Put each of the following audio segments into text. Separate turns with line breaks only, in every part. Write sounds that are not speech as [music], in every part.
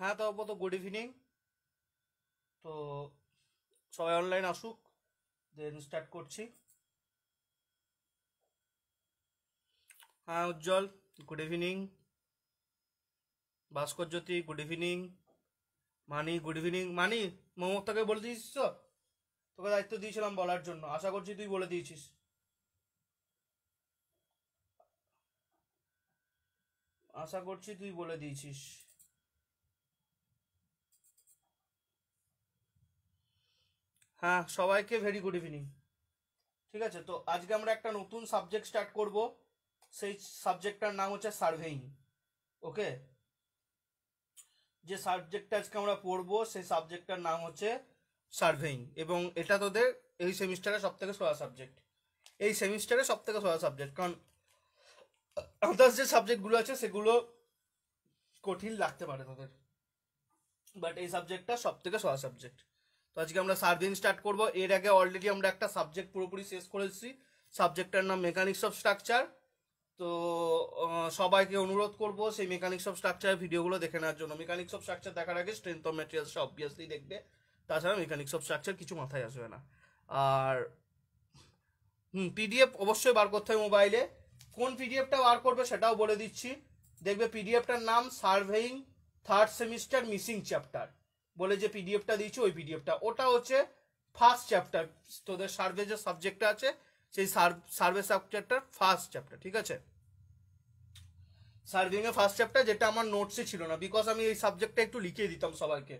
হ্যাঁ তো তো গুড ইভিনিং তো সবাই অনলাইন আসুক দেন স্টার্ট করছি হ্যাঁ Ujjwal good evening Bhaskar Jyoti good evening Mani good evening Mani মমতাকে বলে দিয়েছিস তো তোকে দায়িত্ব দিয়েছিলাম বলার জন্য আশা করছি তুই বলে দিয়েছিস আশা করছি তুই বলে দিয়েছিস হ্যাঁ সবাইকে ভেরি গুড ইভিনিং ঠিক আছে তো আজকে আমরা একটা নতুন সাবজেক্ট স্টার্ট করব সেই সাবজেক্টটার নাম হচ্ছে সার্ভেইং ওকে যে সাবজেক্টটা আজকে আমরা পড়বো সেই সাবজেক্টটার নাম হচ্ছে সার্ভেইং এবং এটা তোদের এই সেমিস্টারে সব থেকে সোয়া সাবজেক্ট এই সেমিস্টারে সব থেকে সোয়া সাবজেক্ট কারণ আদার্স যে সাবজেক্টগুলো আছে সেগুলো কঠিন লাগতে পারে তোদের বাট এই সাবজেক্টটা সব থেকে সোয়া সাবজেক্ট তো আজকে আমরা সার্ভিং স্টার্ট করব এর আগে অলরেডি আমরা একটা সাবজেক্ট পুরোপুরি শেষ করেছি সাবজেক্টটার নাম মেকানিক্স অফ স্ট্রাকচার তো সবাইকে অনুরোধ করব সেই মেকানিক্স অফ স্ট্রাকচারের ভিডিওগুলো দেখে নেওয়ার জন্য মেকানিক্স অফ স্ট্রাকচার দেখার আগে স্ট্রেংথ অফ ম্যাটেরিয়ালসটা অবভিয়াসলি দেখবে তাছাড়া মেকানিক্স অফ স্ট্রাকচার কিছু মাথায় আসবে না আর হুম পিডিএফ অবশ্যই বার করতে হবে মোবাইলে কোন পিডিএফটা বার করবে সেটাও বলে দিচ্ছি দেখবে পিডিএফটার নাম surveying third semester missing chapter বলে যে পিডিএফটা দিয়েছি ওই পিডিএফটা ওটা হচ্ছে ফার্স্ট চ্যাপ্টার তোদের সার্ভে যে সাবজেক্টটা আছে সেই সার্ভে সাবজেক্টটার ফার্স্ট চ্যাপ্টার ঠিক আছে সার্ভিংয়ে ফার্স্ট চ্যাপ্টার যেটা আমার নোটসে ছিল না বিকজ আমি এই সাবজেক্টটা একটু লিখিয়ে দিতাম সবাইকে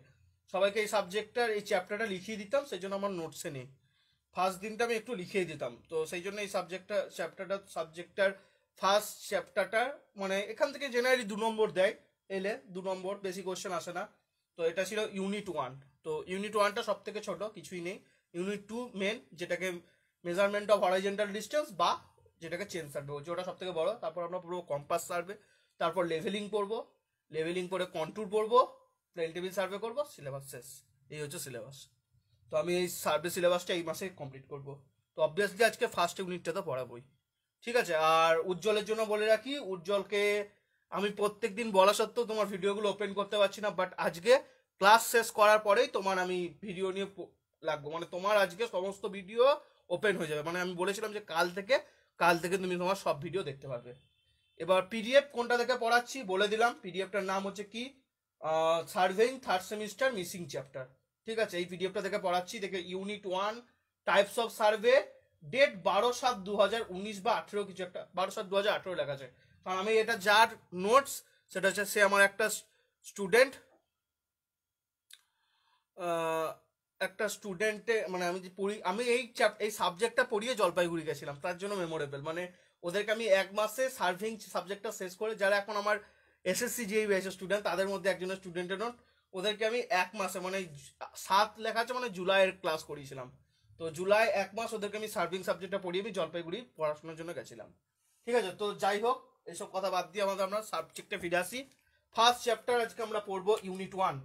সবাইকে এই সাবজেক্টটার এই চ্যাপ্টারটা লিখিয়ে দিতাম সেই জন্য আমার নোটসে নেই ফার্স্ট দিনটা আমি একটু লিখিয়ে দিতাম তো সেই জন্য এই সাবজেক্টটা চ্যাপ্টারটা সাবজেক্টটার ফার্স্ট চ্যাপ্টারটা মানে এখান থেকে জেনারেলি দু নম্বর দেয় এলে দু নম্বর বেশি কোশ্চেন আসে না তো এটা ছিল ইউনিট ওয়ান তো ইউনিট ওয়ানটা সব থেকে ছোট কিছুই নেই ইউনিট টু মেন যেটাকে মেজারমেন্ট অফ হরাইজেন্টাল ডিস্টেন্স বা যেটাকে চেন সার্ভে হচ্ছে ওটা সব থেকে বড় তারপর আমরা পুরো কম্পাস সার্ভে তারপর লেভেলিং করব লেভেলিং করে কন্ট্রোল করব প্লেন টেবিল সার্ভে করব সিলেবাস শেষ এই হচ্ছে সিলেবাস তো আমি এই সার্ভে সিলেবাসটা এই মাসে কমপ্লিট করব তো অবভিয়াসলি আজকে ফার্স্ট ইউনিটটা তো পড়াবই ঠিক আছে আর উজ্জ্বলের জন্য বলে রাখি উজ্জ্বলকে আমি প্রত্যেক দিন বলা সত্ত্বেও তোমার ভিডিওগুলো ওপেন করতে পারছি না বাট আজকে ক্লাস শেষ করার পরেই তোমার আমি ভিডিও নিয়ে লাগবো মানে তোমার আজকে সমস্ত ভিডিও ওপেন হয়ে যাবে মানে আমি বলেছিলাম যে কাল থেকে কাল থেকে তুমি তোমার সব ভিডিও দেখতে পারবে এবার পিডিএফ কোনটা থেকে পড়াচ্ছি বলে দিলাম পিডিএফটার নাম হচ্ছে কি surveying third semester missing chapter ঠিক আছে এই পিডিএফটা থেকে পড়াচ্ছি দেখে unit one types of survey date বারো সাত দু হাজার উনিশ বা আঠেরো কিছু একটা বারো সাত দু হাজার আঠেরো লেখা আছে কারণ আমি এটা যার নোটস সেটা হচ্ছে সে আমার একটা স্টুডেন্ট একটা স্টুডেন্টে মানে আমি যে পড়ি আমি এই এই সাবজেক্টটা পড়িয়ে জলপাইগুড়ি গেছিলাম তার জন্য মেমোরেবল মানে ওদেরকে আমি এক মাসে সার্ভিং সাবজেক্টটা শেষ করে যারা এখন আমার এসএসসি যেই হয়েছে স্টুডেন্ট তাদের মধ্যে একজনের স্টুডেন্টের নোট ওদেরকে আমি এক মাসে মানে সাত লেখা আছে মানে জুলাইয়ের ক্লাস করিয়েছিলাম তো জুলাই এক মাস ওদেরকে আমি সার্ভিং সাবজেক্টটা পড়িয়ে আমি জলপাইগুড়ি পড়াশোনার জন্য গেছিলাম ঠিক আছে তো যাই হোক এইসব কথা বাদ দিয়ে আমাদের আমরা সাবজেক্টে ফিরে আসি ফার্স্ট চ্যাপ্টার আজকে আমরা পড়বো unit one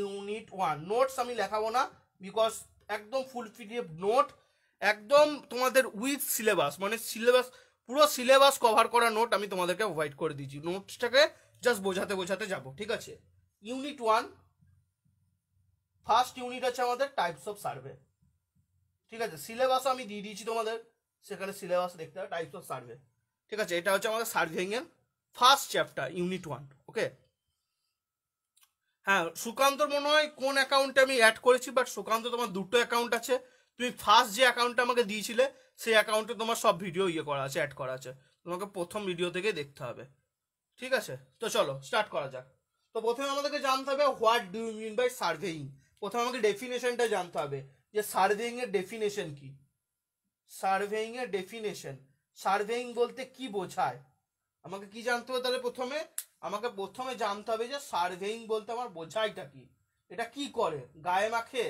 unit one notes আমি লেখাবো না বিকজ একদম ফুল পিডিএফ নোট একদম তোমাদের উইথ সিলেবাস মানে সিলেবাস পুরো সিলেবাস কভার করা নোট আমি তোমাদেরকে প্রোভাইড করে দিচ্ছি নোটসটাকে জাস্ট বোঝাতে বোঝাতে যাব ঠিক আছে ইউনিট ওয়ান ফার্স্ট ইউনিট আছে আমাদের টাইপস অফ সার্ভে ঠিক আছে সিলেবাসও আমি দিয়ে দিয়েছি তোমাদের সেখানে সিলেবাস দেখতে হবে টাইপস অফ সার্ভে ঠিক আছে এটা হচ্ছে আমাদের সার্ভিং এর first chapter unit one okay হ্যাঁ সুকান্তর মনে হয় কোন অ্যাকাউন্টে আমি অ্যাড করেছি বাট সুকান্ত তোমার দুটো অ্যাকাউন্ট আছে তুমি ফার্স্ট যে অ্যাকাউন্টটা আমাকে দিয়েছিলে সেই অ্যাকাউন্টে তোমার সব ভিডিও ইয়ে করা আছে অ্যাড করা আছে তোমাকে প্রথম ভিডিও থেকে দেখতে হবে ঠিক আছে তো চলো স্টার্ট করা যাক তো প্রথমে আমাদেরকে জানতে হবে what do mean by surveying প্রথমে আমাকে ডেফিনেশনটা জানতে হবে যে সার্ভেইং এর ডেফিনেশন কি সার্ভেইং এর ডেফিনেশন সার্ভেইং বলতে কি বোঝায় আমাকে কি জানতে হবে তাহলে প্রথমে আমাকে প্রথমে জানতে হবে যে সার্ভেইং বলতে আমার বোঝাইটা কি এটা কি করে গায়ে মাখে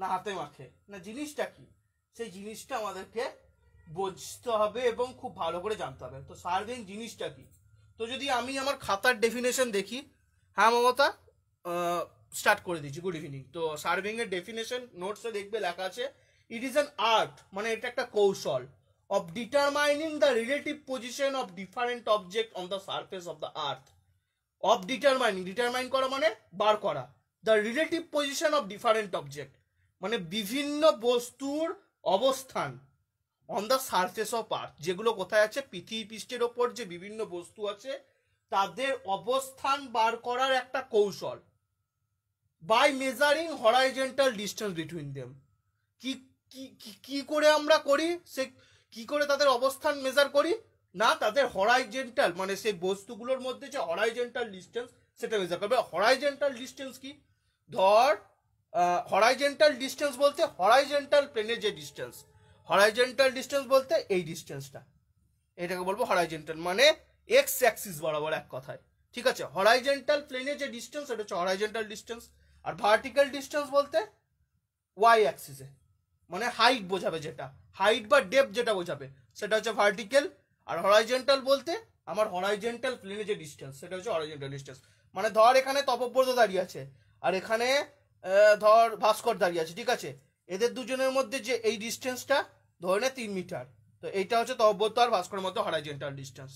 না হাতে মাখে না জিনিসটা কি সেই জিনিসটা আমাদেরকে বুঝতে হবে এবং খুব ভালো করে জানতে হবে তো সার্ভেইং জিনিসটা কি তো যদি আমি আমার খাতার ডেফিনেশন দেখি হ্যাঁ মমতা স্টার্ট করে দিচ্ছি গুড ইভিনিং তো সার্ভিং এর ডেফিনেশন নোটসে দেখবে লেখা আছে ইট ইজ অ্যান আর্ট মানে এটা একটা কৌশল of determining the relative position of different object on the surface of the earth of determining determine করা মানে বার করা the relative position of different object মানে বিভিন্ন বস্তুর অবস্থান on the surface of earth যেগুলো কোথায় আছে পৃথিবী পৃষ্ঠের ওপর যে বিভিন্ন বস্তু আছে তাদের অবস্থান বার করার একটা কৌশল by measuring horizontal distance between them কি কি করে আমরা করি সে কি করে তাদের অবস্থান মেজার করি না তাদের হরাইজেন্টাল মানে সেই বস্তুগুলোর মধ্যে যে হরাইজেন্টাল ডিস্টেন্স সেটা মেজার করবে হরাইজেন্টাল ডিস্টেন্স কি ধর হরাইজেন্টাল ডিস্টেন্স বলতে হরাইজেন্টাল প্লেনের যে ডিস্টেন্স হরাইজেন্টাল ডিস্টেন্স বলতে এই ডিস্টেন্সটা এটাকে বলবো হরাইজেন্টাল মানে এক্স অ্যাক্সিস বরাবর এক কথায় ঠিক আছে হরাইজেন্টাল প্লেনের যে ডিস্টেন্স সেটা হচ্ছে হরাইজেন্টাল ডিস্টেন্স আর ভার্টিক্যাল ডিস্টেন্স বলতে ওয়াই অ্যাক্সিসে মানে হাইট বোঝাবে যেটা হাইট বা ডেপ যেটা বোঝাবে সেটা হচ্ছে ভার্টিক্যাল আর হরাইজেন্টাল বলতে আমার হরাইজেন্টাল প্লেনে যে ডিস্টেন্স সেটা হচ্ছে হরাইজেন্টাল ডিস্টেন্স মানে ধর এখানে তপব্রত দাঁড়িয়ে আছে আর এখানে ধর ভাস্কর দাঁড়িয়ে আছে ঠিক আছে এদের দুজনের মধ্যে যে এই ডিস্টেন্সটা ধরে নে তিন মিটার তো এইটা হচ্ছে তপব্রত আর ভাস্করের মধ্যে হরাইজেন্টাল ডিস্টেন্স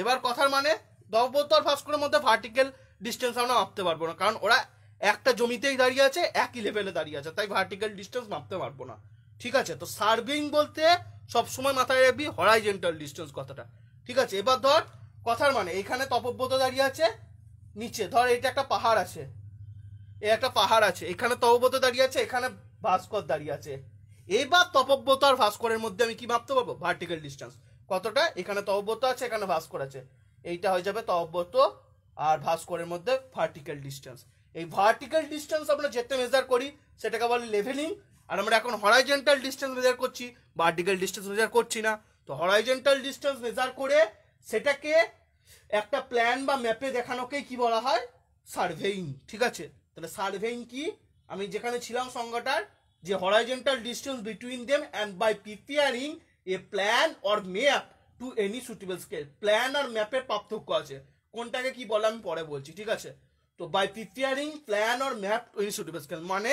এবার কথার মানে তপব্রত আর ভাস্করের মধ্যে ভার্টিক্যাল ডিস্টেন্স আমরা মাপতে পারবো না কারণ ওরা একটা জমিতেই দাঁড়িয়ে আছে একই লেভেলে দাঁড়িয়ে আছে তাই ভার্টিক্যাল ডিস্টেন্স মাপতে পারবো না ঠিক আছে তো সার্ভিং বলতে সবসময় মাথায় রাখবি হরাইজেন্টাল ডিস্টেন্স কথাটা ঠিক আছে এবার ধর কথার মানে এখানে তপব্রত দাঁড়িয়ে আছে নিচে ধর এটা একটা পাহাড় আছে এ একটা পাহাড় আছে এখানে তপব্রত দাঁড়িয়ে আছে এখানে ভাস্কর দাঁড়িয়ে আছে এবার তপব্রত আর ভাস্করের মধ্যে আমি কি মাপতে পারবো ভার্টিক্যাল ডিস্টেন্স কতটা এখানে তপব্রত আছে এখানে ভাস্কর আছে এইটা হয়ে যাবে তপব্রত আর ভাস্করের মধ্যে ভার্টিক্যাল ডিস্টেন্স এই ভার্টিক্যাল ডিস্টেন্স আমরা যেতে মেজার করি সেটাকে বলে লেভেলিং আর আমরা এখন হরাইজেন্টাল ডিস্টেন্স মেজার করছি ভার্টিক্যাল ডিস্টেন্স মেজার করছি না তো হরাইজেন্টাল ডিস্টেন্স মেজার করে সেটাকে একটা প্ল্যান বা ম্যাপে দেখানোকেই কি বলা হয় সার্ভেইং ঠিক আছে তাহলে সার্ভেইং কি আমি যেখানে ছিলাম সংজ্ঞাটার যে horizontal distance between them and by preparing a plan or map to any suitable scale plan আর ম্যাপের পার্থক্য আছে কোনটাকে কি বলে আমি পরে বলছি ঠিক আছে তো by preparing plan or map institute scale মানে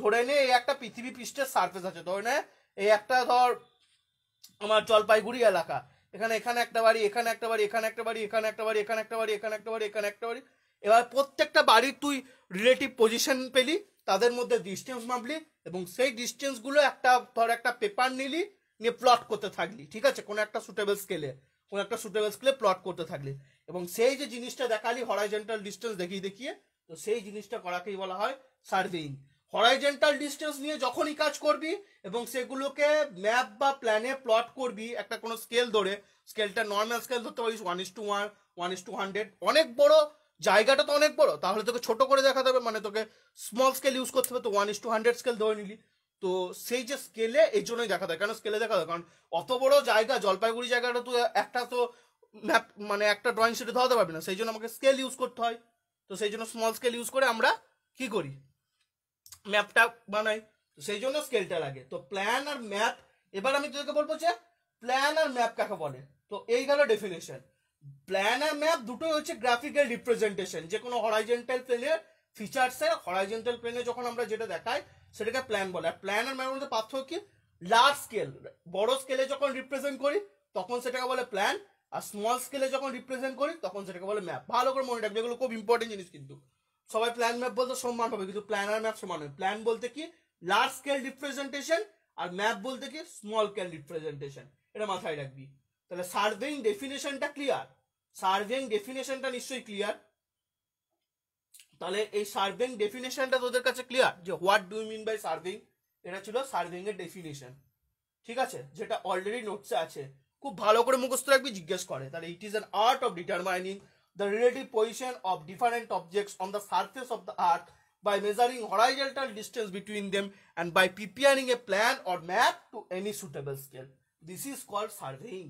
ধরে নে এই একটা পৃথিবী পৃষ্ঠের সার্ফেস আছে ধরে নে এই একটা ধর আমার জলপাইগুড়ি এলাকা এখানে এখানে একটা বাড়ি এখানে একটা বাড়ি এখানে একটা বাড়ি এখানে একটা বাড়ি এখানে একটা বাড়ি এখানে একটা বাড়ি এখানে একটা বাড়ি এবার প্রত্যেকটা বাড়ির তুই রিলেটিভ পজিশন পেলি তাদের মধ্যে ডিস্টেন্স মাপলি এবং সেই ডিস্টেন্সগুলো একটা ধর একটা পেপার নিলি নিয়ে প্লট করতে থাকলি ঠিক আছে কোনো একটা সুটেবল স্কেলে কোনো একটা সুটেবল স্কেলে প্লট করতে থাকলে এবং সেই যে জিনিসটা দেখালি হরাইজেন্টাল ডিস্টেন্স দেখিয়ে দেখিয়ে তো সেই জিনিসটা করাকেই বলা হয় সার্ভেইং হরাইজেন্টাল ডিস্টেন্স নিয়ে যখনই কাজ করবি এবং সেগুলোকে ম্যাপ বা প্ল্যানে প্লট করবি একটা কোনো স্কেল ধরে স্কেলটা নর্মাল স্কেল ধরতে পারিস one is to one one is to hundred অনেক বড় জায়গাটা তো অনেক বড় তাহলে তোকে ছোট করে দেখা দেবে মানে তোকে স্মল স্কেল ইউজ করতে হবে তো one is to hundred scale ধরে নিলি তো সেই যে স্কেলে এর জন্যই দেখা দেয় কেন স্কেলে দেখা দেয় কারণ অত বড় জায়গা জলপাইগুড়ি জায়গাটা তো একটা তো ম্যাপ মানে একটা ড্রয়িং শিটে ধরাতে পারবে না সেই জন্য আমাকে স্কেল ইউজ করতে হয় তো সেই জন্য স্মল স্কেল ইউজ করে আমরা কি করি ম্যাপটা বানাই তো সেই জন্য স্কেলটা লাগে তো প্ল্যান আর ম্যাপ এবার আমি তোদেরকে বলবো যে প্ল্যান আর ম্যাপ কাকে বলে তো এই গেল ডেফিনেশন প্ল্যান আর ম্যাপ দুটোই হচ্ছে গ্রাফিক্যাল রিপ্রেজেন্টেশন যে কোনো হরাইজেন্টাল প্লেনের ফিচার্সের হরাইজেন্টাল প্লেনে যখন আমরা যেটা দেখাই সেটাকে প্ল্যান বলে আর প্ল্যান আর মধ্যে পার্থক্য কি লার্জ স্কেল বড় স্কেলে যখন রিপ্রেজেন্ট করি তখন সেটাকে বলে প্ল্যান আর স্মল স্কেলে যখন রিপ্রেজেন্ট করি তখন সেটাকে বলে ম্যাপ ভালো করে মনে রাখবে এগুলো খুব ইম্পর্টেন্ট জিনিস কিন্তু সবাই প্ল্যান ম্যাপ বলতে সম্মান পাবে কিন্তু প্ল্যান আর ম্যাপ সমান হবে প্ল্যান বলতে কি লার্জ স্কেল রিপ্রেজেন্টেশন আর ম্যাপ বলতে কি স্মল স্কেল রিপ্রেজেন্টেশন এটা মাথায় রাখবি তাহলে সার্ভেইং ডেফিনেশনটা ক্লিয়ার সার্ভেইং ডেফিনেশনটা নিশ্চয়ই ক্লিয়ার তাহলে এই সার্ভিং ডেফিনেশনটা তোদের কাছে ক্লিয়ার যে what do mean by surveying এটা ছিল সার্ভিং এর ডেফিনেশন ঠিক আছে যেটা অলরেডি নোটসে আছে খুব ভালো করে মুখস্থ রাখবি জিজ্ঞেস করে তাহলে it is an art of determining the relative position of different objects on the surface of the earth by measuring horizontal distance between them and by preparing a plan or map to any suitable scale this is called surveying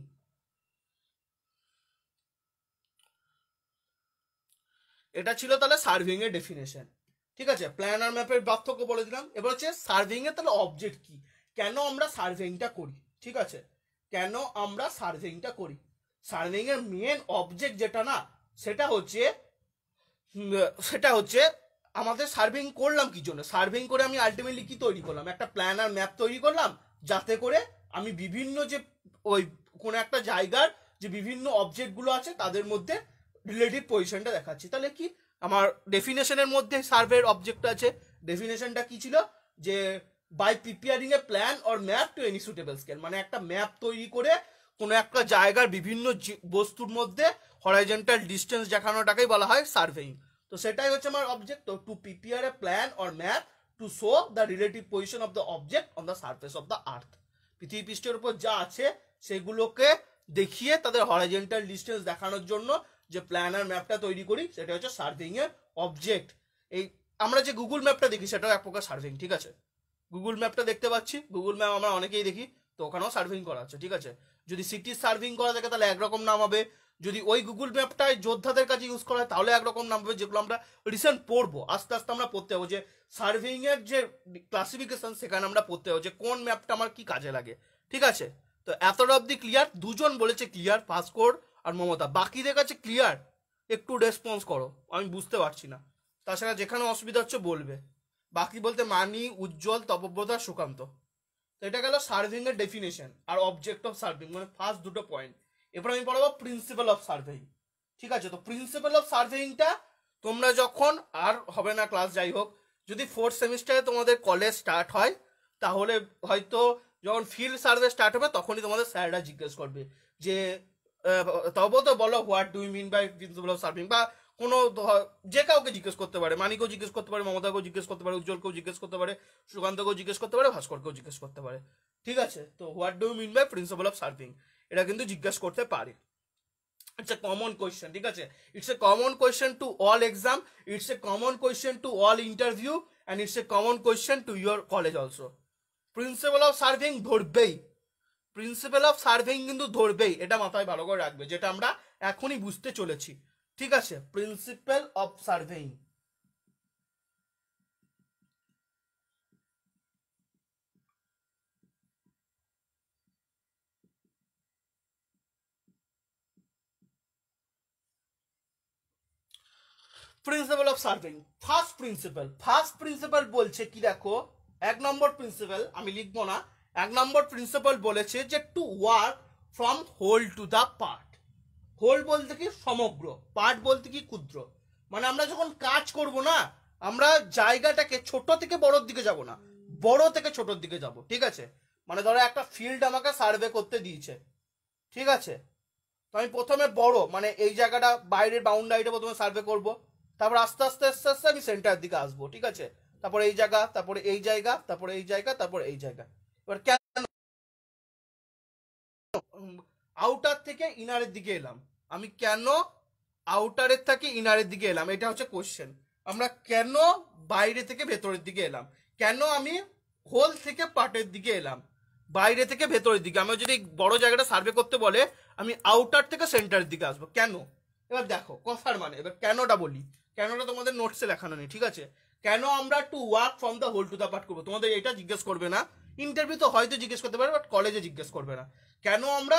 এটা ছিল তাহলে serving এর definition ঠিক আছে planner ম্যাপের পার্থক্য বলে দিলাম এবার হচ্ছে সার্ভিং এর তাহলে অবজেক্ট কি কেন আমরা সার্ভিংটা করি ঠিক আছে কেন আমরা সার্ভিংটা করি সার্ভিং এর মেন অবজেক্ট যেটা না সেটা হচ্ছে সেটা হচ্ছে আমাদের সার্ভিং করলাম কি জন্য সার্ভিং করে আমি আলটিমেটলি কি তৈরি করলাম একটা প্ল্যান আর ম্যাপ তৈরি করলাম যাতে করে আমি বিভিন্ন যে ওই কোনো একটা জায়গার যে বিভিন্ন অবজেক্টগুলো আছে তাদের মধ্যে রিলেটিভ পজিশনটা দেখাচ্ছি তাহলে কি আমার ডেফিনেশনের মধ্যে সার্ভের অবজেক্ট আছে ডেফিনেশনটা কি ছিল যে by preparing a plan or map to any suitable scale মানে একটা ম্যাপ তৈরি করে কোনো একটা জায়গার বিভিন্ন বস্তুর মধ্যে হরাইজেন্টাল ডিস্টেন্স দেখানোটাকেই বলা হয় সার্ভেইং তো সেটাই হচ্ছে আমার অবজেক্ট তো to prepare a plan or map to show the relative position of the object on the surface of the earth পৃথিবী পৃষ্ঠের উপর যা আছে সেগুলোকে দেখিয়ে তাদের হরাইজেন্টাল ডিস্টেন্স দেখানোর জন্য যে প্ল্যানার ম্যাপটা তৈরি করি সেটা হচ্ছে সার্ভিং এর অবজেক্ট এই আমরা যে গুগল ম্যাপটা দেখি সেটাও এক প্রকার সার্ভিং ঠিক আছে গুগল ম্যাপটা দেখতে পাচ্ছি গুগল ম্যাপ আমরা অনেকেই দেখি তো ওখানেও সার্ভিং করা আছে ঠিক আছে যদি সিটির সার্ভিং করা থাকে তাহলে একরকম নাম হবে যদি ওই গুগল ম্যাপটায় যোদ্ধাদের কাছে ইউজ করা হয় তাহলে একরকম নাম হবে যেগুলো আমরা রিসেন্ট পড়বো আস্তে আস্তে আমরা পড়তে হবো যে সার্ভিংয়ের যে ক্লাসিফিকেশন সেখানে আমরা পড়তে হবো যে কোন ম্যাপটা আমার কি কাজে লাগে ঠিক আছে তো এতটা অব্দি ক্লিয়ার দুজন বলেছে ক্লিয়ার ফাস্ট কোড আর মমতা বাকিদের কাছে ক্লিয়ার একটু রেসপন্স করো আমি বুঝতে পারছি না তাছাড়া যেখানে অসুবিধা হচ্ছে বলবে বাকি বলতে মানি উজ্জ্বল তপব্রতা সুকান্ত তো এটা গেল সার্ভিং এর ডেফিনেশন আর অবজেক্ট অফ সার্ভিং মানে ফার্স্ট দুটো পয়েন্ট এরপর আমি পড়াবো প্রিন্সিপাল অফ সার্ভেইং ঠিক আছে তো প্রিন্সিপাল অফ সার্ভেইংটা তোমরা যখন আর হবে না ক্লাস যাই হোক যদি ফোর্থ সেমিস্টারে তোমাদের কলেজ স্টার্ট হয় তাহলে হয়তো যখন ফিল্ড সার্ভে স্টার্ট হবে তখনই তোমাদের স্যাররা জিজ্ঞেস করবে যে তো বলো what do mean by principle of surveying বা কোনো যে কাউকে জিজ্ঞেস করতে পারে মানিকেও জিজ্ঞেস করতে পারে মমতাকেও জিজ্ঞেস করতে পারে উজ্জ্বলকেও জিজ্ঞেস করতে পারে সুকান্তকেও জিজ্ঞেস করতে পারে ভাস্করকেও জিজ্ঞেস করতে পারে ঠিক আছে তো what do mean by principle of surveying এটা কিন্তু জিজ্ঞেস করতে পারে ইটস এ কমন কোয়েশ্চেন ঠিক আছে it's a common question to all exam it's a common question to all interview and it's a common question to your college also principle of surveying ধরবেই principle of surveying কিন্তু ধরবেই এটা মাথায় ভালো করে রাখবে যেটা আমরা এখনই বুঝতে চলেছি ঠিক আছে principle of surveying principle of surveying first principle first principle বলছে কি দেখো এক নম্বর প্রিন্সিপাল আমি লিখবো না এক নম্বর প্রিন্সিপাল বলেছে যে to work from whole to the part whole বলতে কি সমগ্র পার্ট বলতে কি ক্ষুদ্র মানে আমরা যখন কাজ করব না আমরা জায়গাটাকে ছোট থেকে বড়র দিকে যাব না বড় থেকে ছোটর দিকে যাব ঠিক আছে মানে ধরো একটা ফিল্ড আমাকে সার্ভে করতে দিয়েছে ঠিক আছে তো আমি প্রথমে বড় মানে এই জায়গাটা বাইরের বাউন্ডারিটা প্রথমে সার্ভে করব তারপর আস্তে আস্তে আস্তে আস্তে আমি সেন্টার দিকে আসবো ঠিক আছে তারপর এই জায়গা তারপরে এই জায়গা তারপরে এই জায়গা তারপর এই জায়গা এবার কেন আউটার থেকে ইনারের দিকে এলাম আমি কেন আউটারের থেকে ইনারের দিকে এলাম এটা হচ্ছে কোশ্চেন আমরা কেন বাইরে থেকে ভেতরের দিকে এলাম কেন আমি হোল থেকে পার্টের দিকে এলাম বাইরে থেকে ভেতরের দিকে আমি যদি বড় জায়গাটা সার্ভে করতে বলে আমি আউটার থেকে সেন্টারের দিকে আসবো কেন এবার দেখো কথার মানে এবার কেনটা বলি কেনটা তোমাদের নোটসে লেখানো নেই ঠিক আছে কেন আমরা to work from the whole to the part করবো তোমাদের এটা জিজ্ঞেস করবে না ইন্টারভিউ তো হয়তো জিজ্ঞেস করতে পারে বাট কলেজে জিজ্ঞেস করবে না কেন আমরা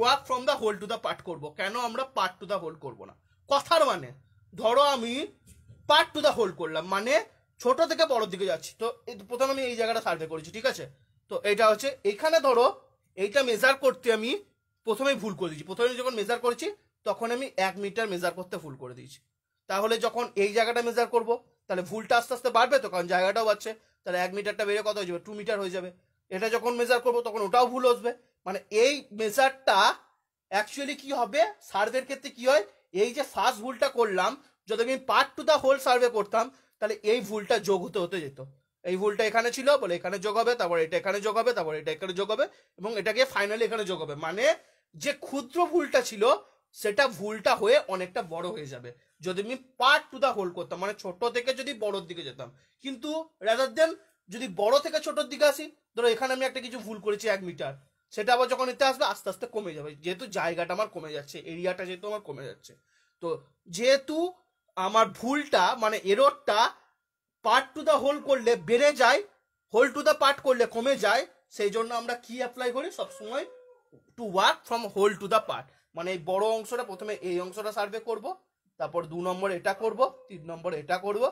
work from the whole to the part করবো কেন আমরা পার্ট টু দ্য হোল করব না কথার মানে ধরো আমি পার্ট টু দ্য হোল করলাম মানে ছোট থেকে বড় দিকে যাচ্ছি তো প্রথমে আমি এই জায়গাটা সার্ভে করেছি ঠিক আছে তো এটা হচ্ছে এখানে ধরো এইটা মেজার করতে আমি প্রথমেই ভুল করে দিয়েছি প্রথমে যখন মেজার করেছি তখন আমি এক মিটার মেজার করতে ভুল করে দিয়েছি তাহলে যখন এই জায়গাটা মেজার করব তাহলে ভুলটা আস্তে আস্তে বাড়বে তো কারণ জায়গাটাও বাড়ছে তাহলে এক মিটারটা বেড়ে কত হয়ে যাবে টু মিটার হয়ে যাবে এটা যখন মেজার করবো তখন ওটাও ভুল আসবে মানে এই মেজারটা অ্যাকচুয়ালি কি হবে সার্ভের ক্ষেত্রে কি হয় এই যে ফার্স্ট ভুলটা করলাম যদি আমি part to the whole survey করতাম তাহলে এই ভুলটা যোগ হতে হতে যেত এই ভুলটা এখানে ছিল বলে এখানে যোগ হবে তারপর এটা এখানে যোগ হবে তারপর এটা এখানে যোগ হবে এবং এটাকে ফাইনালি এখানে যোগ হবে মানে যে ক্ষুদ্র ভুলটা ছিল সেটা ভুলটা হয়ে অনেকটা বড় হয়ে যাবে যদি আমি পার্ট টু দা হোল করতাম মানে ছোট থেকে যদি বড়োর দিকে যেতাম কিন্তু রাদার দেন যদি বড় থেকে ছোটোর দিকে আসি ধরো এখানে আমি একটা কিছু ভুল করেছি এক মিটার সেটা আবার যখন এতে আসবে আস্তে আস্তে কমে যাবে যেহেতু জায়গাটা আমার কমে যাচ্ছে এরিয়াটা যেহেতু আমার কমে যাচ্ছে তো যেহেতু আমার ভুলটা মানে এরোরটা পার্ট টু দা হোল করলে বেড়ে যায় হোল টু দা পার্ট করলে কমে যায় সেই জন্য আমরা কি অ্যাপ্লাই করি সবসময় to work from whole to the part মানে এই বড় অংশটা প্রথমে এই অংশটা সার্ভে করব তারপর দু নম্বর এটা করব তিন নম্বর এটা করব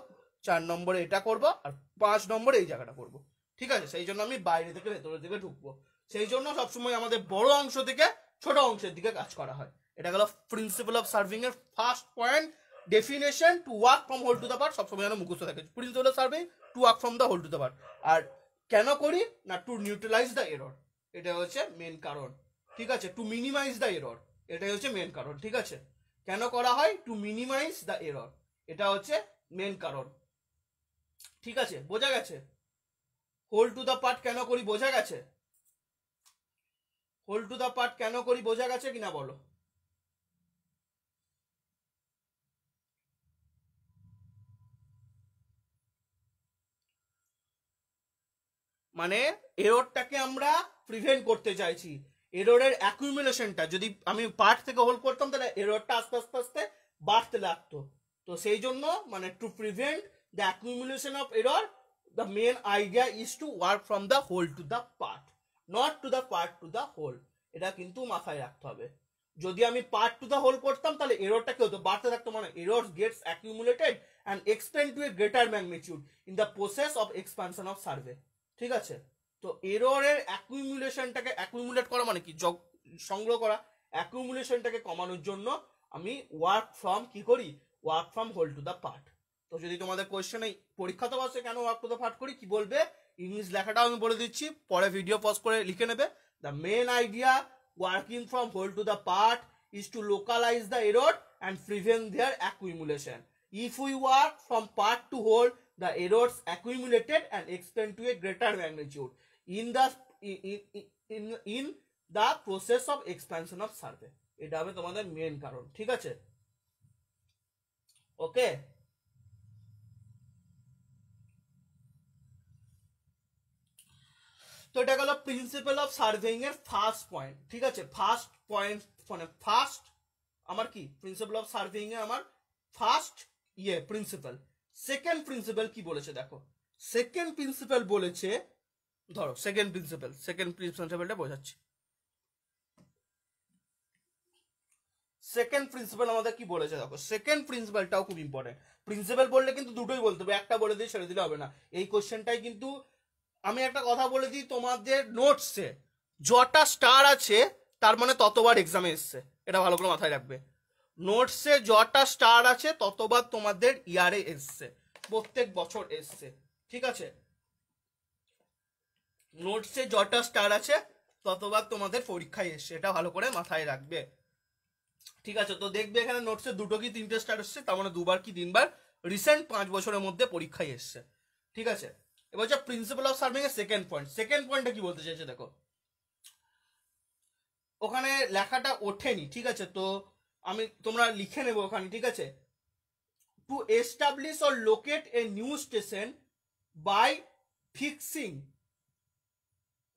চার নম্বরে এটা করব আর পাঁচ নম্বরে এই জায়গাটা করব ঠিক আছে সেই জন্য আমি বাইরে থেকে ভেতরের দিকে ঢুকবো সেই জন্য সবসময় আমাদের বড় অংশ থেকে ছোট অংশের দিকে কাজ করা হয় এটা গেল প্রিন্সিপাল অফ সার্ভিং এর first point definition to work from whole to the part সবসময় যেন মুখস্থ থাকে principle of surveying to work from the whole to the part আর কেন করি না টু নিউট্রালাইজ দ্য এরর এটা হচ্ছে মেন কারণ ঠিক আছে টু মিনিমাইজ দ্য এরর এটাই হচ্ছে মেন কারণ ঠিক আছে কেন করা হয় টু মিনিমাইজ দ্য এরর এটা হচ্ছে মেন কারণ ঠিক আছে বোঝা গেছে হোল টু দ্য পার্ট কেন করি বোঝা গেছে হোল টু দ্য পার্ট কেন করি বোঝা গেছে কিনা বলো মানে এররটাকে আমরা প্রিভেন্ট করতে চাইছি এররের অ্যাকুমুলেশনটা যদি আমি পার্ট থেকে হোল্ড করতাম তাহলে এররটা আস্তে আস্তে আস্তে বাড়তে লাগতো তো সেই জন্য মানে to prevent the accumulation of error the main idea is to work from the whole to the part not to the part to the whole এটা কিন্তু মাথায় রাখতে হবে যদি আমি পার্ট টু দ্য হোল করতাম তাহলে এররটা কি হতো বাড়তে থাকতো মানে error gets accumulated and extend to a greater magnitude in the process of expansion of survey ঠিক আছে তো এররের অ্যাকুমুলেশনটাকে অ্যাকুমুলেট করা মানে কি সংগ্রহ করা অ্যাকুমুলেশনটাকে কমানোর জন্য আমি ওয়ার্ক ফ্রম কি করি work from whole to the part তো যদি তোমাদের কোয়েশ্চেন এই তো আসে কেন ওয়ার্ক টু দ্য পার্ট করি কি বলবে ইংলিশ লেখাটাও আমি বলে দিচ্ছি পরে ভিডিও পজ করে লিখে নেবে the main idea working from whole to the part is to localise the error and prevent their accumulation if we work from part to whole the errors accumulated and extend to a greater magnitude in the in the process of expansion of survey এটা হবে তোমাদের main কারণ ঠিক আছে ওকে তো এটা গেল principle of surveying এর ফার্স্ট পয়েন্ট ঠিক আছে ফার্স্ট পয়েন্ট মানে ফার্স্ট আমার কি প্রিন্সিপাল অফ সার্ভেইং এ আমার ফার্স্ট ইয়ে প্রিন্সিপাল সেকেন্ড প্রিন্সিপাল কি বলেছে দেখো সেকেন্ড প্রিন্সিপাল বলেছে ধরো সেকেন্ড প্রিন্সিপাল সেকেন্ড প্রিন্সিপালটা বোঝাচ্ছি সেকেন্ড প্রিন্সিপাল আমাদের কি বলেছে দেখো সেকেন্ড প্রিন্সিপালটাও খুব ইম্পর্টেন্ট প্রিন্সিপাল বললে কিন্তু দুটোই বলতে হবে একটা বলে দিয়ে ছেড়ে দিলে হবে না এই কোশ্চেনটাই কিন্তু আমি একটা কথা বলে দিই তোমাদের নোটসে যটা স্টার আছে তার মানে ততবার এক্সামে এসছে এটা ভালো করে মাথায় রাখবে নোটসে যটা স্টার আছে ততবার তোমাদের ইয়ারে এসছে প্রত্যেক বছর এসছে ঠিক আছে নোটসে যটা স্টার আছে ততবার তোমাদের পরীক্ষায় এসছে এটা ভালো করে মাথায় রাখবে ঠিক আছে তো দেখবে এখানে নোটসে দুটো কি তিনটে স্টার এসছে তার মানে দুবার কি তিনবার রিসেন্ট পাঁচ বছরের মধ্যে পরীক্ষায় এসছে ঠিক আছে এবার হচ্ছে প্রিন্সিপাল অফ সার্ভিং এর সেকেন্ড পয়েন্ট সেকেন্ড পয়েন্টটা কি বলতে চাইছে দেখো ওখানে লেখাটা ওঠেনি ঠিক আছে তো আমি তোমরা লিখে নেবো ওখানে ঠিক আছে to establish or locate a new station by fixing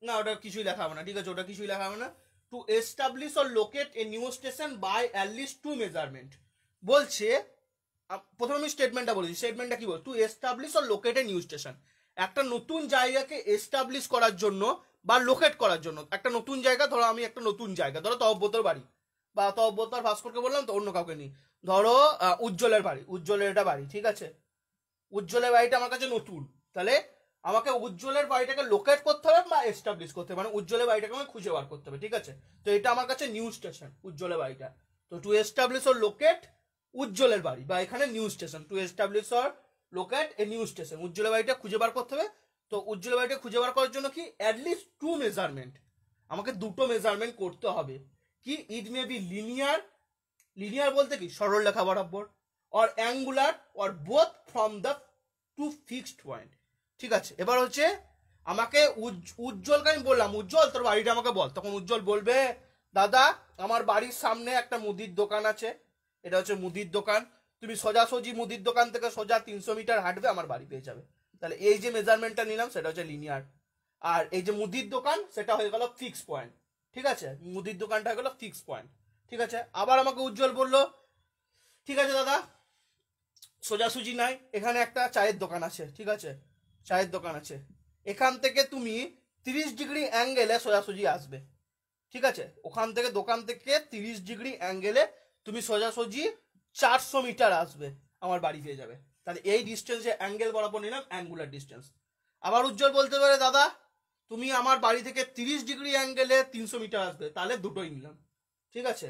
না ওটা কিছুই লেখা হবে না ঠিক আছে ওটা কিছুই লেখা হবে না to establish or locate a new station by at least two measurement বলছে প্রথমে আমি স্টেটমেন্টটা বলেছি স্টেটমেন্টটা কি বল to establish or locate a new station একটা নতুন জায়গাকে এস্টাবলিশ করার জন্য বা লোকেট করার জন্য একটা নতুন জায়গা ধরো আমি একটা নতুন জায়গা ধরো তহব্বতর বাড়ি বা তহব্বতর ভাস্করকে বললাম তো অন্য কাউকে নিই ধরো উজ্জ্বলের বাড়ি উজ্জ্বলের এটা বাড়ি ঠিক আছে উজ্জ্বলের বাড়িটা আমার কাছে নতুন তাহলে আমাকে উজ্জ্বলের বাড়িটাকে লোকেট করতে হবে বা এস্টাবলিশ করতে হবে মানে উজ্জ্বলের বাড়িটাকে আমাকে খুঁজে বার করতে হবে ঠিক আছে তো এটা আমার কাছে নিউ স্টেশন উজ্জ্বলের বাড়িটা তো টু এস্টাবলিশ অর লোকেট উজ্জ্বলের বাড়ি বা এখানে new station to establish or locate a new station উজ্জ্বলের বাড়িটা খুঁজে বার করতে হবে তো উজ্জ্বলের বাড়িটা খুঁজে বার করার জন্য কি অ্যাটলিস্ট টু মেজারমেন্ট আমাকে দুটো মেজারমেন্ট করতে হবে কি it may be linear linear বলতে কি সরল লেখা বরাবর or angular or both from the two fixed point ঠিক আছে এবার হচ্ছে আমাকে উজ্জ্বলকে আমি বললাম উজ্জ্বল তোর বাড়িটা আমাকে বল তখন উজ্জ্বল বলবে দাদা আমার বাড়ির সামনে একটা মুদির দোকান আছে এটা হচ্ছে মুদির দোকান তুমি সোজাসুজি মুদির দোকান থেকে সোজা তিনশো মিটার হাঁটবে আমার বাড়ি পেয়ে যাবে তাহলে এই যে মেজারমেন্টটা নিলাম সেটা হচ্ছে লিনিয়ার আর এই যে মুদির দোকান সেটা হয়ে গেল ফিক্স পয়েন্ট ঠিক আছে মুদির দোকানটা হয়ে গেল ফিক্স পয়েন্ট ঠিক আছে আবার আমাকে উজ্জ্বল বললো ঠিক আছে দাদা সোজাসুজি নাই এখানে একটা চায়ের দোকান আছে ঠিক আছে চায়ের দোকান আছে এখান থেকে তুমি তিরিশ ডিগ্রি অ্যাঙ্গেলে সোজাসুজি আসবে ঠিক আছে ওখান থেকে দোকান থেকে তিরিশ ডিগ্রি অ্যাঙ্গেলে তুমি সোজাসুজি চারশো মিটার আসবে আমার বাড়ি পেয়ে যাবে তাহলে এই ডিস্টেন্সে অ্যাঙ্গেল বরাবর নিলাম অ্যাঙ্গুলার ডিস্টেন্স আবার উজ্জ্বল বলতে পারে দাদা তুমি আমার বাড়ি থেকে তিরিশ ডিগ্রি অ্যাঙ্গেলে তিনশো মিটার আসবে তাহলে দুটোই নিলাম ঠিক আছে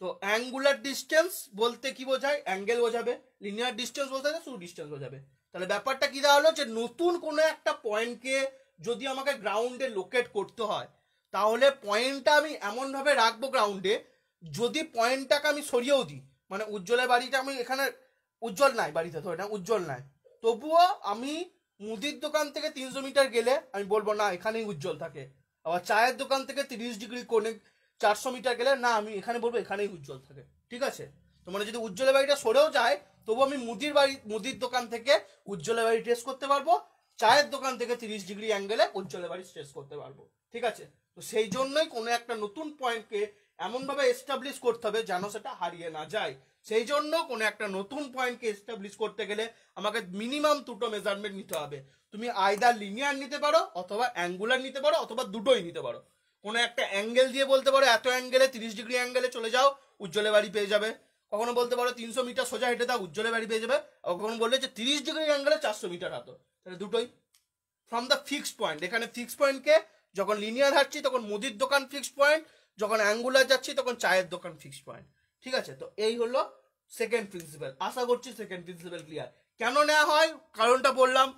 তো অ্যাঙ্গুলার ডিস্টেন্স বলতে কি বোঝায় অ্যাঙ্গেল বোঝাবে লিনিয়ার ডিস্টেন্স বলতে শুধু ডিস্টেন্স বোঝাবে তাহলে ব্যাপারটা কী দাঁড়ালো যে নতুন কোনো একটা পয়েন্টকে যদি আমাকে গ্রাউন্ডে লোকেট করতে হয় তাহলে পয়েন্টটা আমি এমনভাবে রাখবো গ্রাউন্ডে যদি পয়েন্টটাকে আমি সরিয়েও দিই মানে উজ্জ্বলের বাড়িটা আমি এখানে উজ্জ্বল নাই বাড়িতে ধরে না উজ্জ্বল নাই তবুও আমি মুদির দোকান থেকে তিনশো মিটার গেলে আমি বলবো না এখানেই উজ্জ্বল থাকে আবার চায়ের দোকান থেকে তিরিশ ডিগ্রি কোণে চারশো মিটার গেলে না আমি এখানে বলবো এখানেই উজ্জ্বল থাকে ঠিক আছে মানে যদি উজ্জ্বলের বাড়িটা সরেও যায় তবু আমি মুদির বাড়ি মুদির দোকান থেকে উজ্জ্বলের বাড়ি ট্রেস করতে পারবো চায়ের দোকান থেকে তিরিশ ডিগ্রি অ্যাঙ্গেলে উজ্জ্বলের বাড়ি ট্রেস করতে পারবো ঠিক আছে তো সেই জন্যই কোনো একটা নতুন পয়েন্টকে এমনভাবে এস্টাবলিশ করতে হবে যেন সেটা হারিয়ে না যায় সেই জন্য কোনো একটা নতুন পয়েন্টকে এস্টাবলিশ করতে গেলে আমাকে মিনিমাম দুটো মেজারমেন্ট নিতে হবে তুমি আয়দার লিনিয়ার নিতে পারো অথবা অ্যাঙ্গুলার নিতে পারো অথবা দুটোই নিতে পারো কোনো একটা অ্যাঙ্গেল দিয়ে বলতে পারো এত অ্যাঙ্গেলে তিরিশ ডিগ্রি অ্যাঙ্গেলে চলে যাও উজ্জ্বলে বাড়ি পেয়ে যাবে কখনো বলতে পারো তিনশো মিটার সোজা হেঁটে তা উজ্জ্বলে বাড়ি পেয়ে যাবে আর কখনো বললে যে তিরিশ ডিগ্রি অ্যাঙ্গেলে চারশো মিটার হাতো তাহলে দুটোই ফ্রম দ্য ফিক্সড পয়েন্ট এখানে ফিক্সড পয়েন্টকে যখন লিনিয়ার হাঁটছি তখন মুদির দোকান ফিক্সড পয়েন্ট যখন অ্যাঙ্গুলার যাচ্ছি তখন চায়ের দোকান ফিক্সড পয়েন্ট ঠিক আছে তো এই হলো সেকেন্ড প্রিন্সিপাল আশা করছি সেকেন্ড প্রিন্সিপাল ক্লিয়ার কেন নেওয়া হয় কারণটা বললাম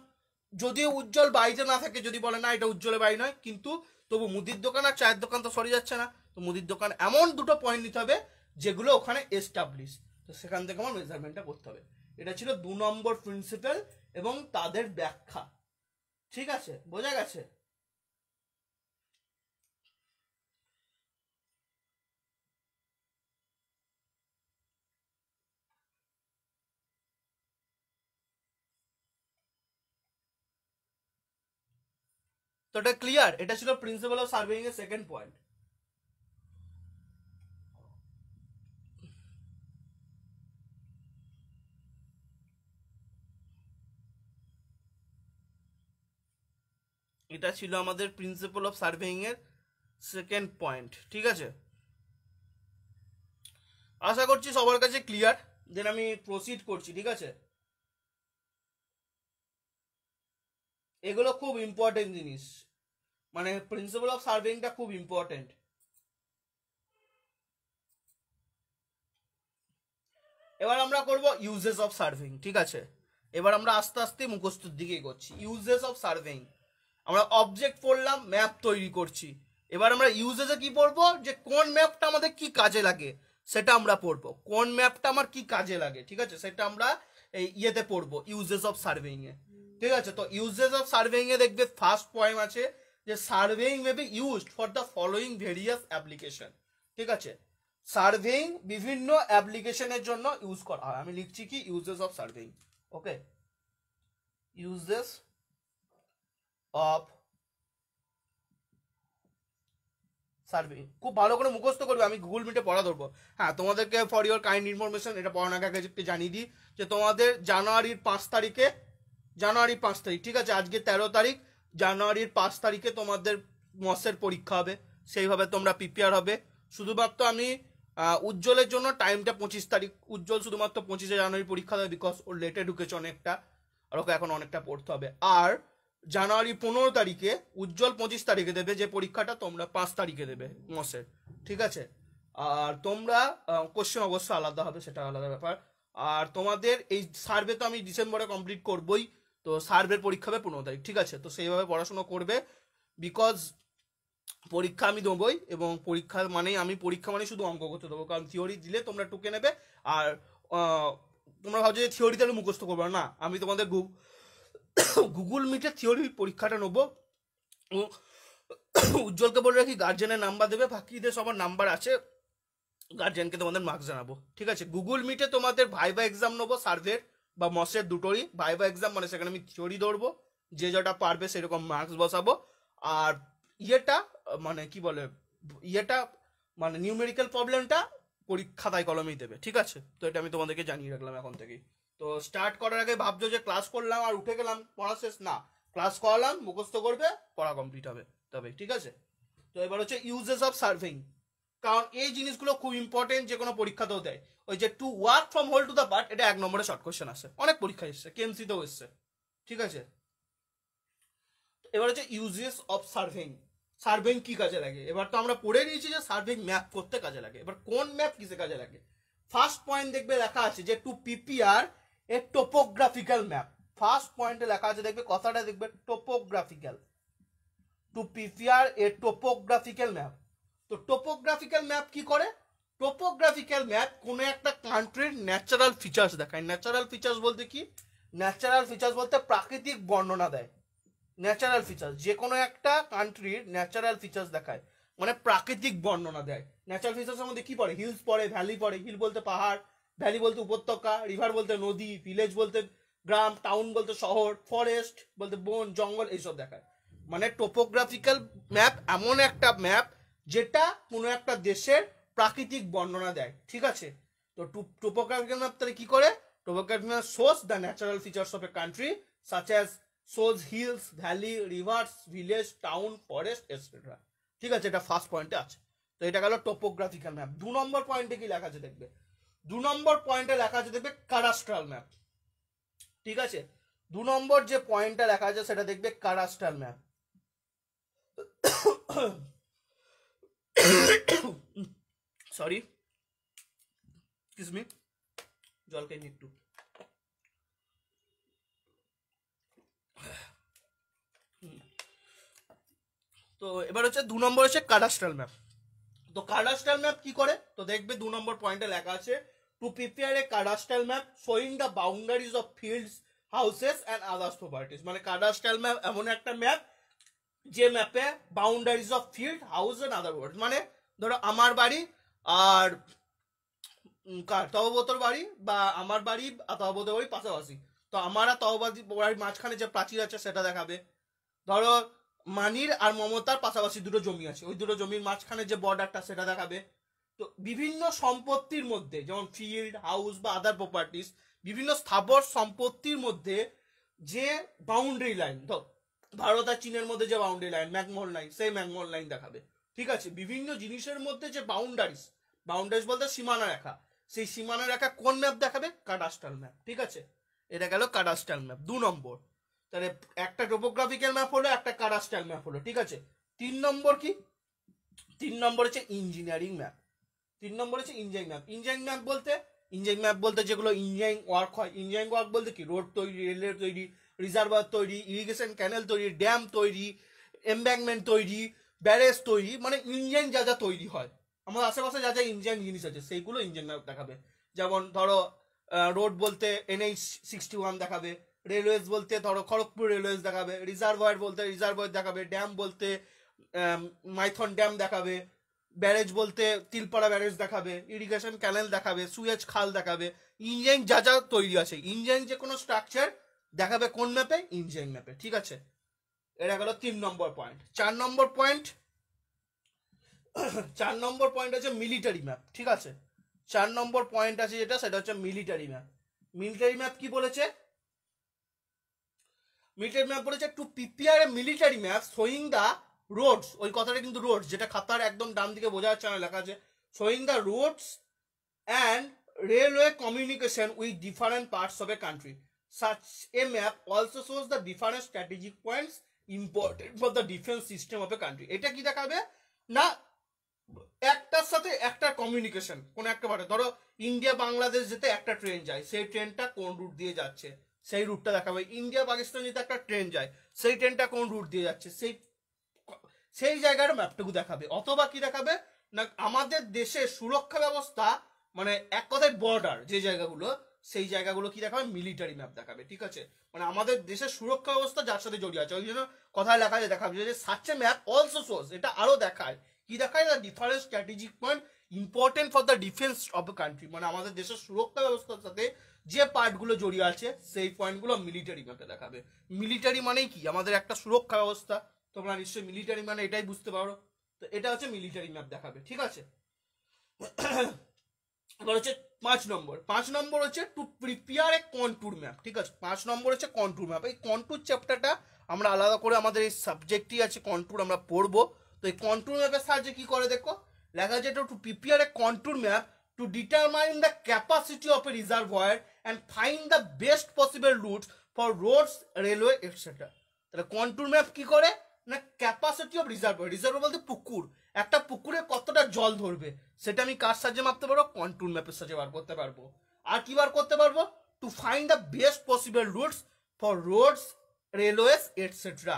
যদি উজ্জ্বল বাড়িতে না থাকে যদি বলে না এটা উজ্জ্বলে বাড়ি নয় কিন্তু তবু মুদির দোকান আর চায়ের দোকান তো সরে যাচ্ছে না তো মুদির দোকান এমন দুটো পয়েন্ট নিতে হবে যেগুলো ওখানে এস্টাবলিশ তো সেখান থেকে আমার মেজারমেন্টটা করতে হবে এটা ছিল দু নম্বর প্রিন্সিপাল এবং তাদের ব্যাখ্যা ঠিক আছে বোঝা গেছে তো এটা ক্লিয়ার এটা ছিল প্রিন্সিপাল অফ সার্ভেইং এর সেকেন্ড পয়েন্ট এটা ছিল আমাদের প্রিন্সিপাল অফ সার্ভেইংয়ের সেকেন্ড পয়েন্ট ঠিক আছে আশা করছি সবার কাছে ক্লিয়ার দেন আমি প্রসিড করছি ঠিক আছে এগুলো খুব ইম্পর্টেন্ট জিনিস মানে প্রিন্সিপাল অফ সার্ভিংটা খুব ইম্পর্টেন্ট এবার আমরা করব ইউজেস অফ সার্ভিং ঠিক আছে এবার আমরা আস্তে আস্তে মুখস্থর দিকে করছি ইউজেস অফ সার্ভিং আমরা অবজেক্ট পড়লাম ম্যাপ তৈরি করছি এবার আমরা ইউজেজে কি পড়বো যে কোন ম্যাপটা আমাদের কি কাজে লাগে সেটা আমরা পড়বো কোন ম্যাপটা আমার কি কাজে লাগে ঠিক আছে সেটা আমরা এই ইয়েতে পড়বো ইউজেস অফ সার্ভেইং এ ঠিক আছে তো ইউজেস অফ সার্ভেইং এ দেখবে ফার্স্ট পয়েন্ট আছে যে surveying may be used for the following various application ঠিক আছে সার্ভেইং বিভিন্ন অ্যাপ্লিকেশনের জন্য ইউজ করা হয় আমি লিখছি কি uses of surveying okay uses of surveying খুব ভালো করে মুখস্থ করবে আমি গুগল মিটে পড়া ধরবো হ্যাঁ তোমাদেরকে ফর ইউর কাইন্ড ইনফরমেশন এটা পড়ানোর আগে একটু জানিয়ে দিই যে তোমাদের জানুয়ারির পাঁচ তারিখে জানুয়ারির পাঁচ তারিখ ঠিক আছে আজকে তেরো তারিখ জানুয়ারির পাঁচ তারিখে তোমাদের মসের পরীক্ষা হবে সেইভাবে তোমরা প্রিপেয়ার হবে শুধুমাত্র আমি উজ্জ্বলের জন্য টাইমটা পঁচিশ তারিখ উজ্জ্বল শুধুমাত্র পঁচিশে জানুয়ারি পরীক্ষা দেবে বিকজ ওর লেটে ঢুকেছে অনেকটা আর ওকে এখন অনেকটা পড়তে হবে আর জানুয়ারি পনেরো তারিখে উজ্জ্বল পঁচিশ তারিখে দেবে যে পরীক্ষাটা তোমরা পাঁচ তারিখে দেবে মসের ঠিক আছে আর তোমরা কোশ্চেন অবশ্য আলাদা হবে সেটা আলাদা ব্যাপার আর তোমাদের এই সার্ভে তো আমি ডিসেম্বরে কমপ্লিট করবই তো সার্ভের পরীক্ষা হবে পনেরো তারিখ ঠিক আছে তো সেইভাবে পড়াশোনা করবে বিকজ পরীক্ষা আমি দেবোই এবং পরীক্ষা মানেই আমি পরীক্ষা মানে শুধু অঙ্ক করতে দেবো কারণ থিওরি দিলে তোমরা টুকে নেবে আর তোমরা ভাবছো যে থিওরি তাহলে মুখস্থ করবে না আমি তোমাদের গুগল মিটে থিওরির পরীক্ষাটা নেবো উজ্জ্বলকে বলে রাখি গার্জেনের নাম্বার দেবে বাকিদের সবার নাম্বার আছে গার্জেনকে তোমাদের মার্কস জানাবো ঠিক আছে গুগল মিটে তোমাদের ভাইভা এক্সাম নেবো সার্ভের বা মসের দুটোরই ভাইভা এক্সাম মানে সেখানে আমি থিওরি ধরবো যে যটা পারবে সেরকম মার্কস বসাবো আর ইয়েটা মানে কি বলে ইয়েটা মানে নিউমেরিক্যাল প্রবলেমটা পরীক্ষা তাই কলমেই দেবে ঠিক আছে তো এটা আমি তোমাদেরকে জানিয়ে রাখলাম এখন থেকেই তো স্টার্ট করার আগে ভাবছো যে ক্লাস করলাম আর উঠে গেলাম পড়া শেষ না ক্লাস করালাম মুখস্থ করবে পড়া কমপ্লিট হবে তবে ঠিক আছে তো এবার হচ্ছে ইউজেস অফ সার্ভিং কারণ এই জিনিসগুলো খুব ইম্পর্টেন্ট যে কোনো পরীক্ষাতেও দেয় ওই যে to work from whole to the part এটা এক নম্বরে শর্ট কোয়েশ্চেন আসে অনেক পরীক্ষা এসছে কেএমসিতেও এসছে ঠিক আছে এবার হচ্ছে ইউজেস অফ সার্ভিং সার্ভিং কি কাজে লাগে এবার তো আমরা পড়ে নিয়েছি যে সার্ভিং ম্যাপ করতে কাজে লাগে এবার কোন ম্যাপ কিসে কাজে লাগে ফার্স্ট পয়েন্ট দেখবে লেখা আছে যে to prepare a topographical map first পয়েন্টে লেখা আছে দেখবে কথাটা দেখবে topographical to prepare a topographical map তো টোপোগ্রাফিক্যাল ম্যাপ কি করে টোপোগ্রাফিক্যাল ম্যাপ কোনো একটা কান্ট্রির ন্যাচারাল ফিচার্স দেখায় ন্যাচারাল ফিচার্স বলতে কি ন্যাচারাল ফিচার্স বলতে প্রাকৃতিক বর্ণনা দেয় ন্যাচারাল ফিচার্স যে কোনো একটা কান্ট্রির ন্যাচারাল ফিচার্স দেখায় মানে প্রাকৃতিক বর্ণনা দেয় ন্যাচারাল ফিচার্সের মধ্যে কি পড়ে হিলস পড়ে ভ্যালি পড়ে হিল বলতে পাহাড় ভ্যালি বলতে উপত্যকা রিভার বলতে নদী ভিলেজ বলতে গ্রাম টাউন বলতে শহর ফরেস্ট বলতে বন জঙ্গল এইসব দেখায় মানে টোপোগ্রাফিক্যাল ম্যাপ এমন একটা ম্যাপ যেটা কোনো একটা দেশের প্রাকৃতিক বর্ণনা দেয় ঠিক আছে তো টোপোগ্রাফিক্যাল ম্যাপ তাহলে কী করে টোপোগ্রাফিক্যাল সোর্স the natural features of a country such as shows hills valley rivers village town forest etcetera ঠিক আছে এটা ফার্স্ট পয়েন্টে আছে তো এটা গেল টোপোগ্রাফিক্যাল ম্যাপ দু নম্বর পয়েন্টে কি লেখা আছে দেখবে দু নম্বর পয়েন্টে লেখা আছে দেখবে কারাস্ট্রাল ম্যাপ ঠিক আছে দু নম্বর যে পয়েন্টটা লেখা আছে সেটা দেখবে কারাস্ট্রাল ম্যাপ সরি কিসমি জল খেয়ে একটু তো এবার হচ্ছে দু নম্বর হচ্ছে কাডাস্ট্রাল ম্যাপ তো কাডাস্টাল ম্যাপ কি করে তো দেখবে দু নম্বর পয়েন্টে লেখা আছে to prepare a cadastral map showing the boundaries of fields houses and others properties মানে কাডাস্টাল ম্যাপ এমন একটা ম্যাপ যে ম্যাপে boundaries of field house and other properties মানে ধরো আমার বাড়ি আর কার তহবতর বাড়ি বা আমার বাড়ি আর তহবতর বাড়ি পাশাপাশি তো আমার আর তহবাদি বাড়ির মাঝখানে যে প্রাচীর আছে সেটা দেখাবে ধরো মানির আর মমতার পাশাপাশি দুটো জমি আছে ওই দুটো জমির মাঝখানে যে বর্ডারটা সেটা দেখাবে তো বিভিন্ন সম্পত্তির মধ্যে যেমন ফিল্ড হাউস বা আদার প্রপার্টিস বিভিন্ন স্থাবর সম্পত্তির মধ্যে যে বাউন্ডারি লাইন তো ভারত আর চীনের মধ্যে যে বাউন্ডারি লাইন ম্যাকমোহন লাইন সেই ম্যাকমোহন লাইন দেখাবে ঠিক আছে বিভিন্ন জিনিসের মধ্যে যে বাউন্ডারিস বাউন্ডারিস বলতে সীমানা রেখা সেই সীমানা রেখা কোন ম্যাপ দেখাবে কাডাস্টাল ম্যাপ ঠিক আছে এটা গেল কাডাস্টাল ম্যাপ দু নম্বর তাহলে একটা টোপোগ্রাফিক্যাল ম্যাপ হলো একটা কারাস্টাইল ম্যাপ হলো ঠিক আছে তিন নম্বর কি তিন নম্বর হচ্ছে ইঞ্জিনিয়ারিং ম্যাপ তিন নম্বর হচ্ছে ইঞ্জিনিয়ারিং ম্যাপ ইঞ্জিনিয়ারিং ম্যাপ বলতে ইঞ্জিনিয়ারিং ম্যাপ বলতে যেগুলো ইঞ্জিনিয়ারিং ওয়ার্ক হয় ইঞ্জিনিয়ারিং ওয়ার্ক বলতে কি রোড তৈরি রেলের তৈরি রিজার্ভার তৈরি ইরিগেশন ক্যানেল তৈরি ড্যাম তৈরি এম্ব্যাংমেন্ট তৈরি ব্যারেজ তৈরি মানে ইঞ্জিন যা যা তৈরি হয় আমাদের আশেপাশে যা যা ইঞ্জিন জিনিস আছে সেইগুলো ইঞ্জিন ম্যাপ দেখাবে যেমন ধরো রোড বলতে এনএইচ সিক্সটি ওয়ান দেখাবে রেলওয়েজ বলতে ধরো খড়গপুর রেলওয়েজ দেখাবে রিজার্ভয়ার বলতে রিজার্ভয়ার দেখাবে ড্যাম বলতে মাইথন ড্যাম দেখাবে ব্যারেজ বলতে তিলপাড়া ব্যারেজ দেখাবে ইরিগেশন ক্যানেল দেখাবে সুয়েজ খাল দেখাবে ইঞ্জিন যা যা তৈরি আছে ইঞ্জিন যে কোনো স্ট্রাকচার দেখাবে কোন ম্যাপে ইঞ্জিন ম্যাপে ঠিক আছে এটা গেল তিন নম্বর পয়েন্ট চার নম্বর পয়েন্ট [coughs] চার নম্বর পয়েন্ট আছে মিলিটারি ম্যাপ ঠিক আছে চার নম্বর পয়েন্ট আছে যেটা সেটা হচ্ছে মিলিটারি ম্যাপ মিলিটারি ম্যাপ কি বলেছে মিলিটারি ম্যাপ বলেছে to prepare a military map showing the roads ওই কথাটা কিন্তু রোডস যেটা খাতার একদম ডান দিকে বোঝা যাচ্ছে না লেখা আছে showing the roads and railway communication with different parts of a country such a map also shows the different strategic points important for the defence system of a country এটা কি দেখাবে না একটার সাথে একটা কমিউনিকেশন কোন একটা পার্টে ধরো ইন্ডিয়া বাংলাদেশ যেতে একটা ট্রেন যায় সেই ট্রেনটা কোন রুট দিয়ে যাচ্ছে সেই রুটটা দেখাবে ইন্ডিয়া পাকিস্তান যেতে একটা ট্রেন যায় সেই ট্রেনটা কোন রুট দিয়ে যাচ্ছে সেই সেই জায়গার ম্যাপটুকু দেখাবে অথবা কি দেখাবে না আমাদের দেশের সুরক্ষা ব্যবস্থা মানে এক কথায় বর্ডার যে জায়গাগুলো সেই জায়গাগুলো কি দেখাবে মিলিটারি ম্যাপ দেখাবে ঠিক আছে মানে আমাদের দেশের সুরক্ষা ব্যবস্থা যার সাথে জড়িয়ে আছে ওই জন্য কথায় লেখা যায় দেখাবে যে সার্চে ম্যাপ অলসো সোর্স এটা আরও দেখায় কি দেখায় না different strategic point important for the defence of the country মানে আমাদের দেশের সুরক্ষা ব্যবস্থার সাথে যে পার্টগুলো জড়িয়ে আছে সেই পয়েন্টগুলো মিলিটারি ম্যাপে দেখাবে মিলিটারি মানেই কি আমাদের একটা সুরক্ষা ব্যবস্থা তোমরা নিশ্চয়ই মিলিটারি মানে এটাই বুঝতে পারো তো এটা হচ্ছে মিলিটারি ম্যাপ দেখাবে ঠিক আছে এবার হচ্ছে পাঁচ নম্বর পাঁচ নম্বর হচ্ছে to prepare a contour map ঠিক আছে পাঁচ নম্বর হচ্ছে কন্ট্যুর ম্যাপ এই কন্ট্যুর চ্যাপ্টারটা আমরা আলাদা করে আমাদের এই সাবজেক্টই আছে কন্ট্যুর আমরা পড়বো তো এই কন্ট্রোল ম্যাপের সাহায্যে কি করে দেখো লেখা আছে to prepare a control map to determine the capacity of a reservoir and find the best possible routes for roads, railway, etc. তাহলে কন্ট্রোল ম্যাপ কি করে না ক্যাপাসিটি অফ রিজার্ভ রিজার্ভ বলতে পুকুর একটা পুকুরে কতটা জল ধরবে সেটা আমি কার সাহায্যে মাপতে পারবো কন্ট্রোল ম্যাপের সাহায্যে বার করতে পারবো আর কি বার করতে পারবো to find the best possible routes for roads railways etcetera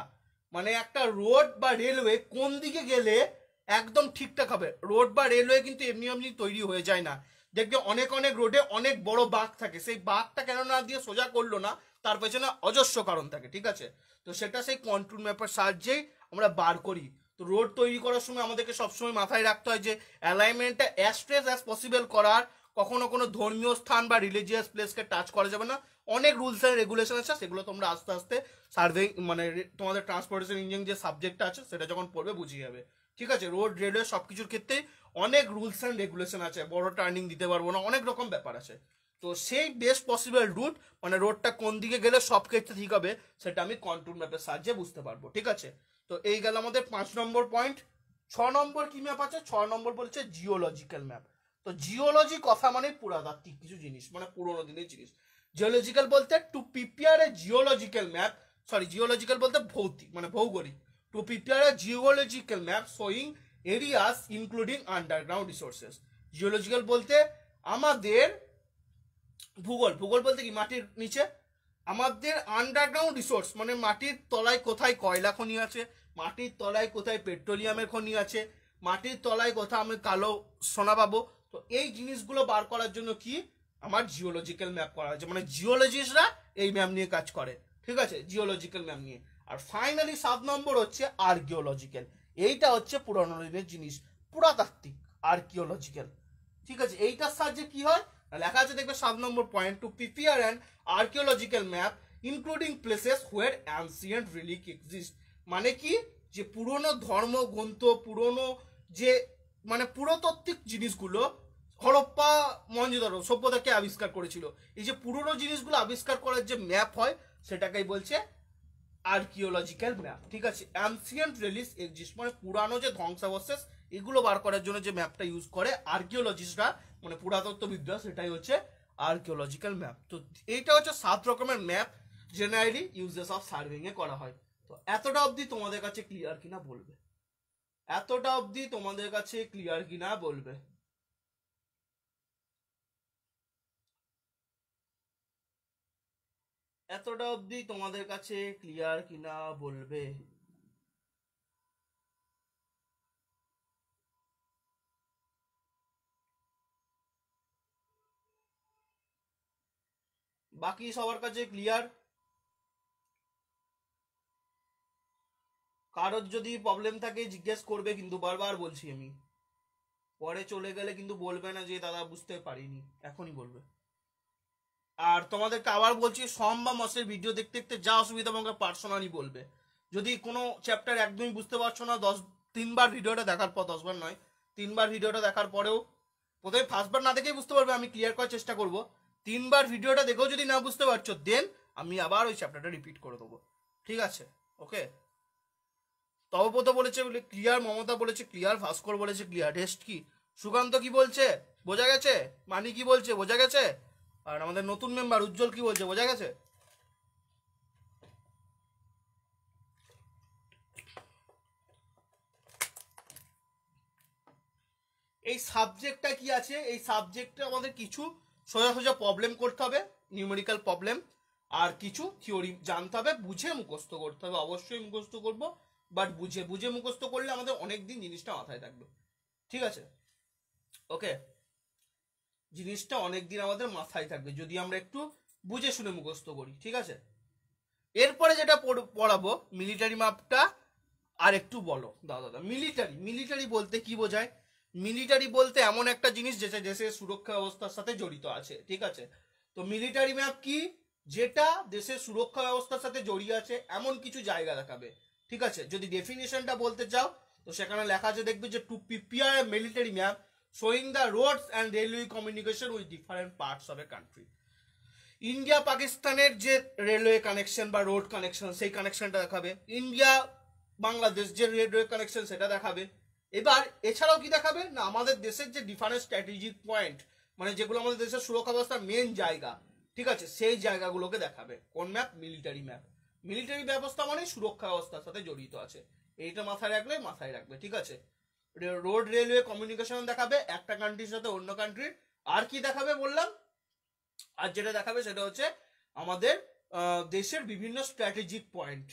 মানে একটা রোড বা রেলওয়ে কোন দিকে গেলে একদম ঠিকঠাক হবে রোড বা রেলওয়ে কিন্তু এমনি এমনি তৈরি হয়ে যায় না দেখবে অনেক অনেক রোডে অনেক বড় বাঘ থাকে সেই বাঘটা কেন না দিয়ে সোজা করলো না তার পেছনে অজস্র কারণ থাকে ঠিক আছে তো সেটা সেই কন্ট্রোল ম্যাপের সাহায্যেই আমরা বার করি তো রোড তৈরি করার সময় আমাদেরকে সবসময় মাথায় রাখতে হয় যে অ্যালাইনমেন্টটা অ্যাজ স্ট্রেস অ্যাজ পসিবল করার কখনো কোনো ধর্মীয় স্থান বা রিলিজিয়াস প্লেসকে টাচ করা যাবে না অনেক রুলস অ্যান্ড রেগুলেশন আছে সেগুলো তোমরা আস্তে আস্তে সার্ভে মানে তোমাদের ট্রান্সপোর্টেশন ইঞ্জিনিয়ারিং যে সাবজেক্টটা আছে সেটা যখন পড়বে বুঝিয়ে যাবে ঠিক আছে রোড রেলওয়ে সব কিছুর ক্ষেত্রে অনেক রুলস অ্যান্ড রেগুলেশন আছে বড় টার্নিং দিতে পারবো না অনেক রকম ব্যাপার আছে তো সেই বেস্ট পসিবল রুট মানে রোডটা কোন দিকে গেলে সব ক্ষেত্রে ঠিক হবে সেটা আমি কন্ট্রোল ম্যাপের সাহায্যে বুঝতে পারবো ঠিক আছে তো এই গেল আমাদের পাঁচ নম্বর পয়েন্ট ছ নম্বর কি ম্যাপ আছে ছ নম্বর বলছে জিওলজিক্যাল ম্যাপ তো জিওলজি কথা মানে পুরাতাত্ত্বিক কিছু জিনিস মানে পুরোনো দিনের জিনিস জিওলজিক্যাল বলতে to prepare a geological map sorry geological বলতে ভৌতিক মানে ভৌগোলিক to prepare a geological map showing areas including underground resources geological বলতে আমাদের ভূগোল ভূগোল বলতে কি মাটির নিচে আমাদের আন্ডারগ্রাউন্ড রিসোর্স মানে মাটির তলায় কোথায় কয়লা খনি আছে মাটির তলায় কোথায় পেট্রোলিয়ামের খনি আছে মাটির তলায় কোথায় আমি কালো সোনা পাবো তো এই জিনিসগুলো বার করার জন্য কি আমার জিওলজিক্যাল ম্যাপ করা হয়েছে মানে জিওলজিস্টরা এই ম্যাপ নিয়ে কাজ করে ঠিক আছে জিওলজিক্যাল ম্যাপ নিয়ে আর ফাইনালি সাত নম্বর হচ্ছে আর্কিওলজিক্যাল এইটা হচ্ছে দিনের জিনিস পুরাতাত্ত্বিক আর্কিওলজিক্যাল ঠিক আছে এইটার সাহায্যে কি হয় লেখা আছে দেখবে সাত number point to prepare and archaeological map including places where ancient relic exist মানে কি যে পুরনো ধর্মগ্রন্থ পুরনো যে মানে পুরাতাত্ত্বিক জিনিসগুলো হরপ্পা মঞ্জুদারো সভ্যতাকে আবিষ্কার করেছিল এই যে পুরনো জিনিসগুলো আবিষ্কার করার যে ম্যাপ হয় সেটাকেই বলছে আর্কিওলজিক্যাল ম্যাপ ঠিক আছে অ্যান্সিয়েন্ট রিলিজ এক্সিস্ট মানে পুরানো যে ধ্বংসাবশেষ এগুলো বার করার জন্য যে ম্যাপটা ইউজ করে আর্কিওলজিস্টরা মানে পুরাতত্ত্ববিদ্যা সেটাই হচ্ছে আর্কিওলজিক্যাল ম্যাপ তো এইটা হচ্ছে সাত রকমের ম্যাপ জেনারেলি ইউজেস অফ সার্ভিংয়ে করা হয় তো এতটা অবধি তোমাদের কাছে ক্লিয়ার কিনা বলবে এতটা অবধি তোমাদের কাছে ক্লিয়ার কিনা বলবে এতটা অবধি তোমাদের কাছে ক্লিয়ার কিনা বলবে বাকি সবার কাছে ক্লিয়ার কারোর যদি প্রবলেম থাকে জিজ্ঞেস করবে কিন্তু বারবার বলছি আমি পরে চলে গেলে কিন্তু বলবে না যে দাদা বুঝতে পারিনি এখনই বলবে আর তোমাদেরকে আবার বলছি সম বা মাসের ভিডিও দেখতে দেখতে যা অসুবিধা তোমাকে পার্সোনালি বলবে যদি কোনো চ্যাপ্টার একদমই বুঝতে পারছো না দশ তিনবার ভিডিওটা দেখার পর দশবার নয় তিনবার ভিডিওটা দেখার পরেও প্রথমে ফার্স্টবার না দেখেই বুঝতে পারবে আমি ক্লিয়ার করার চেষ্টা করব তিনবার ভিডিওটা দেখেও যদি না বুঝতে পারছো দেন আমি আবার ওই চ্যাপ্টারটা রিপিট করে দেবো ঠিক আছে ওকে তবপত বলেছে ক্লিয়ার মমতা বলেছে ক্লিয়ার ভাস্কর বলেছে ক্লিয়ার টেস্ট কি সুকান্ত কি বলছে বোঝা গেছে মানি কি বলছে বোঝা গেছে আর আমাদের নতুন মেম্বার উজ্জ্বল কি বলছে বোঝা গেছে এই সাবজেক্টটা কি আছে এই সাবজেক্টে আমাদের কিছু সোজা সোজা প্রবলেম করতে হবে নিউমেরিক্যাল প্রবলেম আর কিছু থিওরি জানতে হবে বুঝে মুখস্ত করতে হবে অবশ্যই মুখস্ত করব বাট বুঝে বুঝে মুখস্ত করলে আমাদের অনেক দিন জিনিসটা মাথায় থাকবে ঠিক আছে ওকে জিনিসটা অনেক দিন আমাদের মাথায় থাকবে যদি আমরা একটু বুঝে শুনে মুখস্থ করি ঠিক আছে এরপরে যেটা পড়াবো মিলিটারি মাপটা আর একটু বলো দাদা দাদা মিলিটারি মিলিটারি বলতে কি বোঝায় মিলিটারি বলতে এমন একটা জিনিস যেটা দেশের সুরক্ষা ব্যবস্থার সাথে জড়িত আছে ঠিক আছে তো মিলিটারি ম্যাপ কি যেটা দেশের সুরক্ষা ব্যবস্থার সাথে জড়িয়ে আছে এমন কিছু জায়গা দেখাবে ঠিক আছে যদি ডেফিনেশনটা বলতে চাও তো সেখানে লেখা আছে দেখবে যে to prepare military map showing the roads and railway communication with different parts of a country. India পাকিস্তানের যে রেলওয়ে কানেকশন বা রোড কানেকশন সেই কানেকশনটা দেখাবে ইন্ডিয়া বাংলাদেশ যে রেলওয়ে কানেকশন সেটা দেখাবে এবার এছাড়াও কি দেখাবে না আমাদের দেশের যে ডিফারেন্ট স্ট্র্যাটেজিক পয়েন্ট মানে যেগুলো আমাদের দেশের সুরক্ষা ব্যবস্থার মেন জায়গা ঠিক আছে সেই জায়গাগুলোকে দেখাবে কোন ম্যাপ মিলিটারি ম্যাপ মিলিটারি ব্যবস্থা মানে সুরক্ষা ব্যবস্থার সাথে জড়িত আছে এইটা মাথায় রাখলে মাথায় রাখবে ঠিক আছে রোড রেলওয়ে কমিউনিকেশন দেখাবে একটা কান্ট্রির সাথে অন্য কান্ট্রির আর কি দেখাবে বললাম আর যেটা দেখাবে সেটা হচ্ছে আমাদের দেশের বিভিন্ন স্ট্র্যাটেজিক পয়েন্ট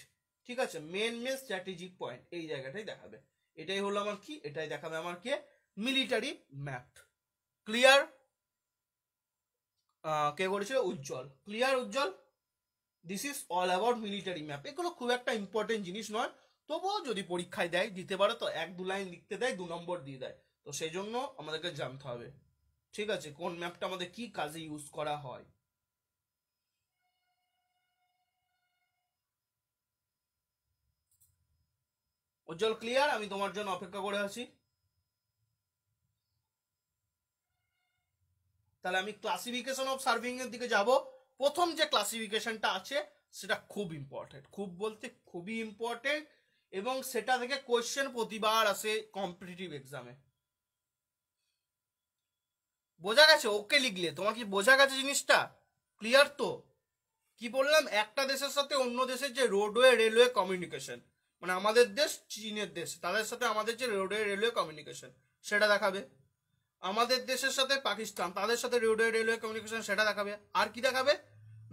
ঠিক আছে মেন মেন স্ট্র্যাটেজিক পয়েন্ট এই জায়গাটাই দেখাবে এটাই হলো আমার কি এটাই দেখাবে আমার কে মিলিটারি ম্যাপ ক্লিয়ার কে বলেছিল Ujjwal clear Ujjwal this is all about military map এগুলো খুব একটা ইম্পর্টেন্ট জিনিস নয় তবুও যদি পরীক্ষায় দেয় দিতে পারে তো এক দু লাইন লিখতে দেয় দু নম্বর দিয়ে দেয় তো সেই জন্য আমাদেরকে জানতে হবে ঠিক আছে কোন ম্যাপটা আমাদের কি কাজে ইউজ করা হয় উজ্জ্বল ক্লিয়ার আমি তোমার জন্য অপেক্ষা করে আছি তাহলে আমি ক্লাসিফিকেশন অফ সার্ভিং এর দিকে যাব প্রথম যে ক্লাসিফিকেশনটা আছে সেটা খুব ইম্পর্টেন্ট খুব বলতে খুবই ইম্পর্টেন্ট এবং সেটা থেকে কোয়েশ্চেন প্রতিবার আসে কম্পিটিটিভ এক্সামে বোঝা গেছে ওকে লিখলে তোমার কি বোঝা গেছে জিনিসটা ক্লিয়ার তো কি বললাম একটা দেশের সাথে অন্য দেশের যে রোডওয়ে রেলওয়ে কমিউনিকেশন মানে আমাদের দেশ চীনের দেশ তাদের সাথে আমাদের যে রোডওয়ে রেলওয়ে কমিউনিকেশন সেটা দেখাবে আমাদের দেশের সাথে পাকিস্তান তাদের সাথে রোডওয়ে রেলওয়ে কমিউনিকেশন সেটা দেখাবে আর কি দেখাবে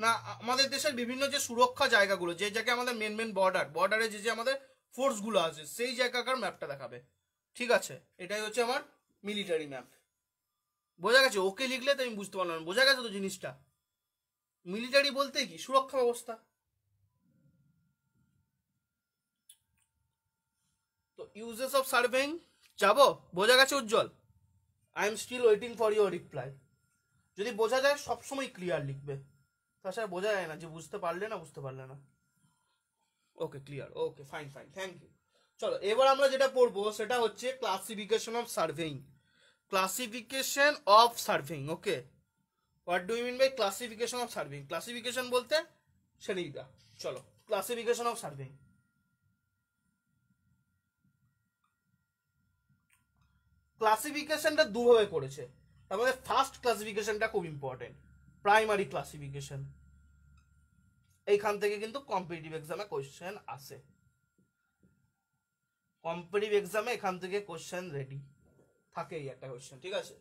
না আমাদের দেশের বিভিন্ন যে সুরক্ষা জায়গাগুলো যে জায়গায় আমাদের মেন মেন বর্ডার বর্ডারে যে যে আমাদের ফোর্সগুলো আছে সেই জায়গাকার ম্যাপটা দেখাবে ঠিক আছে এটাই হচ্ছে আমার মিলিটারি ম্যাপ বোঝা গেছে ওকে লিখলে তো আমি বুঝতে পারলাম বোঝা গেছে তো জিনিসটা মিলিটারি বলতে কি সুরক্ষা ব্যবস্থা তো ইউজেস অফ সার্ভেইং যাবো বোঝা গেছে Ujjwal I am still waiting for your reply যদি বোঝা যায় সবসময় ক্লিয়ার লিখবে তাছাড়া বোঝা যায় না যে বুঝতে পারলে না বুঝতে পারলে না okay clear okay fine fine thank you চলো এবার আমরা যেটা পড়বো সেটা হচ্ছে classification of surveying classification of surveying okay what do mean by classification of surveying classification বলতে শ্রেণীবিদা চলো ক্লাসিফিকেশন অফ সার্ভেইং ক্লাসিফিকেশনটা দুভাবে করেছে তার মধ্যে ফার্স্ট ক্লাসিফিকেশনটা খুব ইম্পর্টেন্ট প্রাইমারি ক্লাসিফিকেশন এইখান থেকে কিন্তু কম্পিটিটিভ এক্সামে কোয়েশ্চেন আসে কম্পিটিভ এক্সামে এখান থেকে কোয়েশ্চেন রেডি থাকে এই একটা কোয়েশ্চেন ঠিক আছে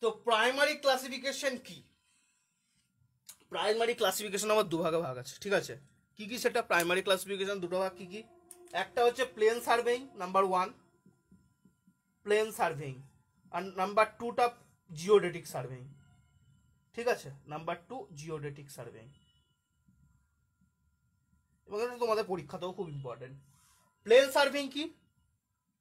তো প্রাইমারি ক্লাসিফিকেশন কি প্রাইমারি ক্লাসিফিকেশন আমার দুভাগে ভাগ আছে ঠিক আছে কি কি সেটা প্রাইমারি ক্লাসিফিকেশন দুটো ভাগ কি কি একটা হচ্ছে plane surveying number one plane surveying আর নাম্বার টুটা জিওডেটিক সার্ভেইং ঠিক আছে নাম্বার টু জিওডেটিক সার্ভেইং এবং তোমাদের পরীক্ষাতেও খুব ইম্পর্টেন্ট প্লেন সার্ভিং কি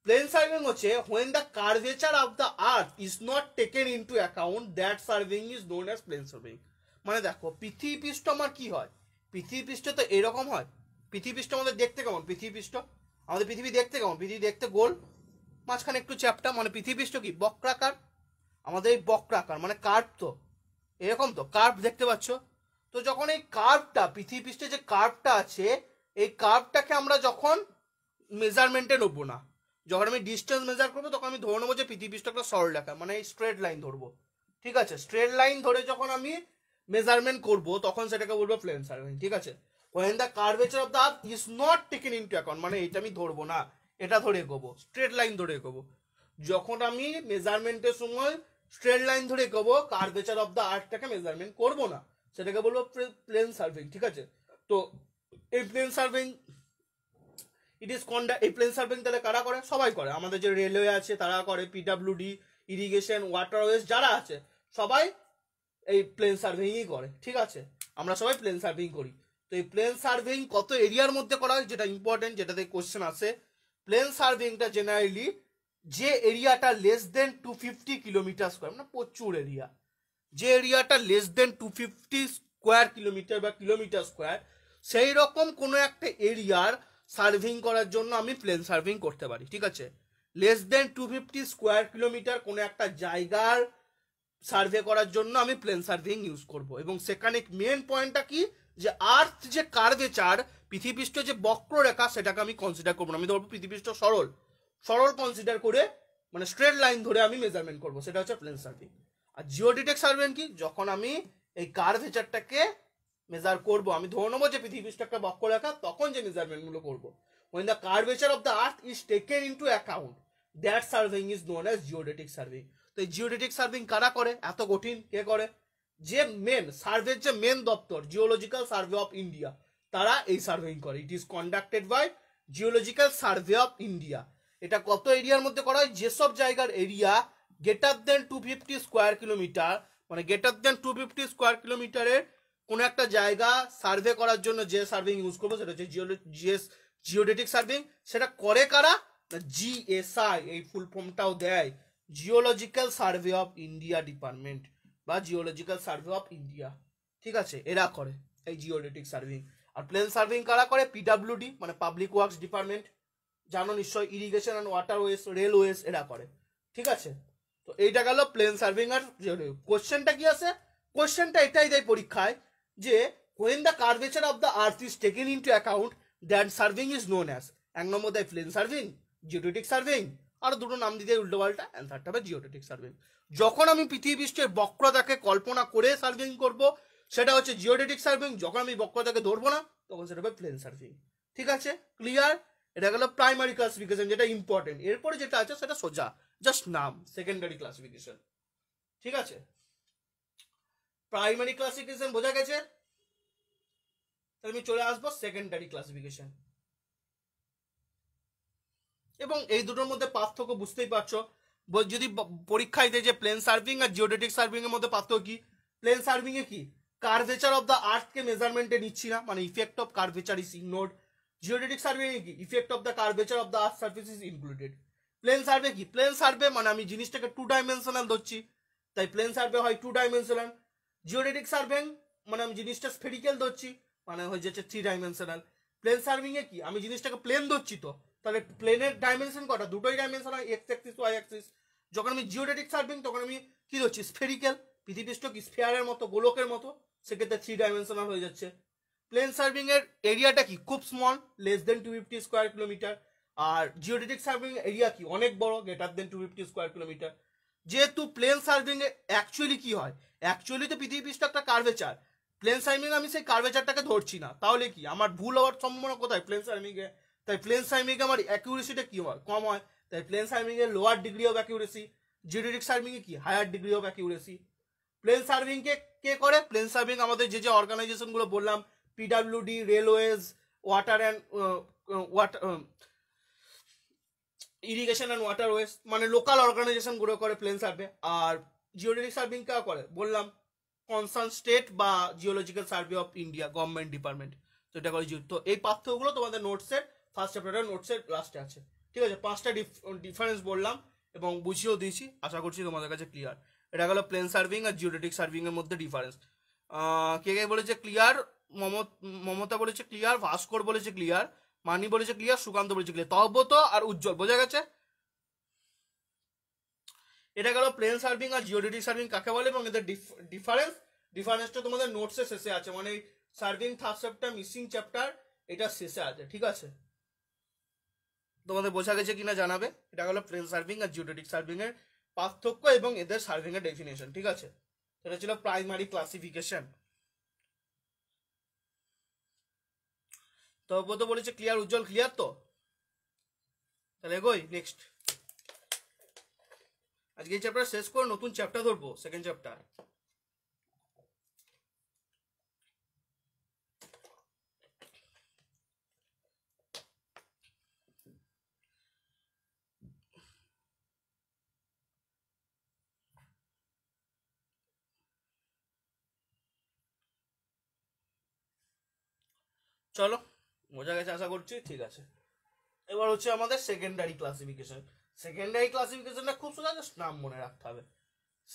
প্লেন সার্ভিং হচ্ছে when the curvature of the earth is not taken into account that surveying is known as plane surveying মানে দেখো পৃথিবী পৃষ্ঠ আমার কি হয় পৃথিবী পৃষ্ঠ তো এরকম হয় পৃথিবী পৃষ্ঠ আমাদের দেখতে কেমন পৃথিবী পৃষ্ঠ আমাদের পৃথিবী দেখতে কেমন পৃথিবী দেখতে গোল মাঝখানে একটু চ্যাপটা মানে পৃথিবী পৃষ্ঠ কি বক্রাকার আমাদের এই বক্রাকার মানে কার্ভ তো এরকম তো কার্ভ দেখতে পাচ্ছ তো যখন এই কার্ভটা পৃথিবী পৃষ্ঠে যে কার্ভটা আছে এই কার্ভটাকে আমরা যখন মেজারমেন্টে নেবো না যখন আমি ডিস্টেন্স মেজার করবো তখন আমি ধরে নেবো যে পৃথিবী পৃষ্ঠটা একটা সরল রেখা মানে এই স্ট্রেট লাইন ধরবো ঠিক আছে স্ট্রেট লাইন ধরে যখন আমি মেজারমেন্ট করব তখন সেটাকে বলবো প্লেন সার্ভেন ঠিক আছে when the curvature of the earth is not taken into account মানে এটা আমি ধরবো না এটা ধরে এগোবো স্ট্রেট লাইন ধরে এগোবো যখন আমি মেজারমেন্টের সময় স্ট্রেট লাইন ধরে এগোবো কার্ভেচার অফ দ্য আর্থটাকে মেজারমেন্ট করবো না সেটাকে বলবো প্লেন সার্ভিং ঠিক আছে তো এই plane surveying it is conducted এই প্লেন সার্ভিং তাহলে কারা করে সবাই করে আমাদের যে রেলওয়ে আছে তারা করে পিডাব্লিউডি ইরিগেশন ওয়াটারওয়েজ যারা আছে সবাই এই প্লেন সার্ভিংই করে ঠিক আছে আমরা সবাই প্লেন সার্ভিং করি তো এই প্লেন সার্ভিং কত এরিয়ার মধ্যে করা হয় যেটা ইম্পর্টেন্ট যেটাতে কোশ্চেন আসে প্লেন সার্ভিংটা জেনারেলি যে এরিয়াটা less than two fifty kilometre square মানে প্রচুর এরিয়া যে এরিয়াটা less than two fifty square kilometre বা কিলোমিটার স্কোয়ার সেই রকম কোনো একটা এরিয়ার সার্ভিং করার জন্য আমি প্লেন সার্ভিং করতে পারি ঠিক আছে less than two fifty square kilometre কোনো একটা জায়গার সার্ভে করার জন্য আমি প্লেন সার্ভিং ইউজ করব এবং সেখানে মেন পয়েন্টটা কি যে আর্থ যে কার্ভেচার পৃথিবীষ্ঠ যে বক্ররেখা সেটাকে আমি কনসিডার করবো আমি ধরবো পৃথিবীষ্ঠ সরল সরল কনসিডার করে মানে স্ট্রেট লাইন ধরে আমি মেজারমেন্ট করবো সেটা হচ্ছে প্লেন সার্ভিং আর জিও ডিটেক্ট সার্ভেন কি যখন আমি এই কার্ভেচারটাকে মেজার করব আমি ধরে নেবো যে পৃথিবী একটা একটা রাখা তখন যে মেজারমেন্টগুলো করব when the curvature of the earth is taken into account that surveying is known as geodetic surveying তো এই জিওডেটিক সার্ভিং কারা করে এত কঠিন কে করে যে মেন সার্ভের যে মেন দপ্তর জিওলজিক্যাল সার্ভে অফ ইন্ডিয়া তারা এই সার্ভেইং করে it is conducted by geological survey of India এটা কত এরিয়ার মধ্যে করা হয় যেসব জায়গার area greater than two fifty square kilometre মানে greater than two fifty square কিলোমিটারের কোনো একটা জায়গা সার্ভে করার জন্য যে সার্ভিং ইউজ করবো সেটা হচ্ছে জিএস জিওডেটিক সার্ভিং সেটা করে কারা জিএসআই এই ফুল ফর্মটাও দেয় geological survey of India department বা জিওলজিক্যাল সার্ভে অফ ইন্ডিয়া ঠিক আছে এরা করে এই জিওডেটিক সার্ভিং আর প্লেন সার্ভিং কারা করে পিডাব্লিউডি মানে পাবলিক ওয়ার্কস ডিপার্টমেন্ট জানো নিশ্চয় irrigation and water ways railways এরা করে ঠিক আছে তো এইটা গেল প্লেন সার্ভিং আর কোশ্চেনটা কি আছে কোশ্চেনটা এটাই দেয় পরীক্ষায় যে when the curvature of the earth is taken into account than surveying is known as এক নম্বর দেয় প্লেন সার্ভিং জিওটেটিক সার্ভিং আর দুটো নাম দিতে উল্টো পাল্টা অ্যান্সারটা হবে জিওটেটিক সার্ভিং যখন আমি পৃথিবী পৃষ্ঠের বক্রতাকে কল্পনা করে সার্ভিং করব সেটা হচ্ছে জিওটেটিক সার্ভিং যখন আমি বক্রতাকে ধরবো না তখন সেটা হবে প্লেন সার্ভিং ঠিক আছে ক্লিয়ার এটা গেল প্রাইমারি ক্লাসিফিকেশন যেটা ইম্পর্টেন্ট এরপরে যেটা আছে সেটা সোজা জাস্ট নাম সেকেন্ডারি ক্লাসিফিকেশন ঠিক আছে প্রাইমারি ক্লাসিফিকেশন বোঝা গেছে তাহলে আমি চলে আসবো সেকেন্ডারি ক্লাসিফিকেশন এবং এই দুটোর মধ্যে পার্থক্য বুঝতেই পারছো যদি পরীক্ষায় দেয় যে প্লেন সার্ভিং আর জিওডেটিক সার্ভিং এর মধ্যে পার্থক্য কি প্লেন সার্ভিং এ কি কার্ভেচার অফ দ্য কে মেজারমেন্টে নিচ্ছি না মানে effect of curvature is ignored geodetic surveying এ কি effect of the curvature of the earth surface is included plane survey কি প্লেন সার্ভে মানে আমি জিনিসটাকে টু ডাইমেনশনাল ধরছি তাই প্লেন সার্ভে হয় টু ডাইমেনশনাল জিওডেটিক সার্ভেং মানে আমি জিনিসটা স্ফেরিক্যাল ধরছি মানে হয়ে যাচ্ছে থ্রি ডাইমেনশনাল প্লেন সার্ভিংয়ে কি আমি জিনিসটাকে প্লেন ধরছি তো তাহলে প্লেনের ডাইমেনশন কটা দুটোই ডাইমেনশন হয় এক্স অ্যাক্সিস ওয়াই অ্যাক্সিস যখন আমি জিওডেটিক সার্ভিং তখন আমি কি ধরছি স্ফেরিক্যাল পৃথিবীষ্ট কি স্ফেয়ারের মতো গোলকের মতো সেক্ষেত্রে থ্রি ডাইমেনশনাল হয়ে যাচ্ছে প্লেন সার্ভিংয়ের এরিয়াটা কি খুব small less than two fifty square kilometre আর জিওডেটিক সার্ভিং এরিয়া কি অনেক বড় greater than two fifty square kilometre যেহেতু প্লেন সার্ভিং অ্যাকচুয়ালি কি হয় অ্যাকচুয়ালি তো পৃথিবী পৃষ্ঠ একটা কার্ভেচার প্লেন সার্ভিং আমি সেই কার্ভেচারটাকে ধরছি না তাহলে কি আমার ভুল হওয়ার সম্ভাবনা কোথায় প্লেন সার্ভিংয়ে তাই প্লেন এ আমার অ্যাকিউরেসিটা কি হয় কম হয় তাই প্লেন সার্ভিংয়ে lower degree of accuracy geodetic এ কি higher degree of accuracy plane সার্ভিংকে কে করে প্লেন সার্ভিং আমাদের যে যে অর্গানাইজেশনগুলো বললাম PWD railways water and water irrigation and water waste মানে লোকাল অর্গানাইজেশন গুলো করে প্লেন সার্ভে আর জিওলজিক সার্ভিং কারা করে বললাম কনসার্ন স্টেট বা geological survey of India government department তো এটা করে তো এই পার্থক্যগুলো তোমাদের নোটসের ফার্স্ট চ্যাপ্টারের নোটসের লাস্টে আছে ঠিক আছে পাঁচটা ডিফারেন্স বললাম এবং বুঝিয়েও দিয়েছি আশা করছি তোমাদের কাছে ক্লিয়ার এটা গেলো প্লেন সার্ভিং আর জিওডেটিক সার্ভিংয়ের মধ্যে ডিফারেন্স কে কে বলেছে ক্লিয়ার মমতা বলেছে ক্লিয়ার ভাস্কর বলেছে ক্লিয়ার মানি বলেছে ক্লিয়ার সুকান্ত বলেছে ক্লিয়ার তব্বত আর উজ্জ্বল বোঝা গেছে এটা গেল প্লেন সার্ভিং আর জিওডিটিক সার্ভিং কাকে বলে এবং এদের ডিফারেন্স ডিফারেন্সটা তোমাদের নোটসের শেষে আছে মানে surveying third chapter missing chapter এটা শেষে আছে ঠিক আছে তোমাদের বোঝা গেছে কিনা জানাবে এটা গেল প্লেন সার্ভিং আর জিওডিটিক সার্ভিং এর পার্থক্য এবং এদের সার্ভিং এর ডেফিনেশন ঠিক আছে এটা ছিল প্রাইমারি ক্লাসিফিকেশন तब तो, तो बोले क्लियर अच्छा, उज्जवल क्लियर तो गई तो नेक्स्ट आज के चैप्टर शेष कर नतून चैप्टर धरब सेकेंड चैप्टर चलो বোঝা গেছে আশা করছি ঠিক আছে এবার হচ্ছে আমাদের সেকেন্ডারি ক্লাসিফিকেশন সেকেন্ডারি ক্লাসিফিকেশনটা খুব সোজা জাস্ট নাম মনে রাখতে হবে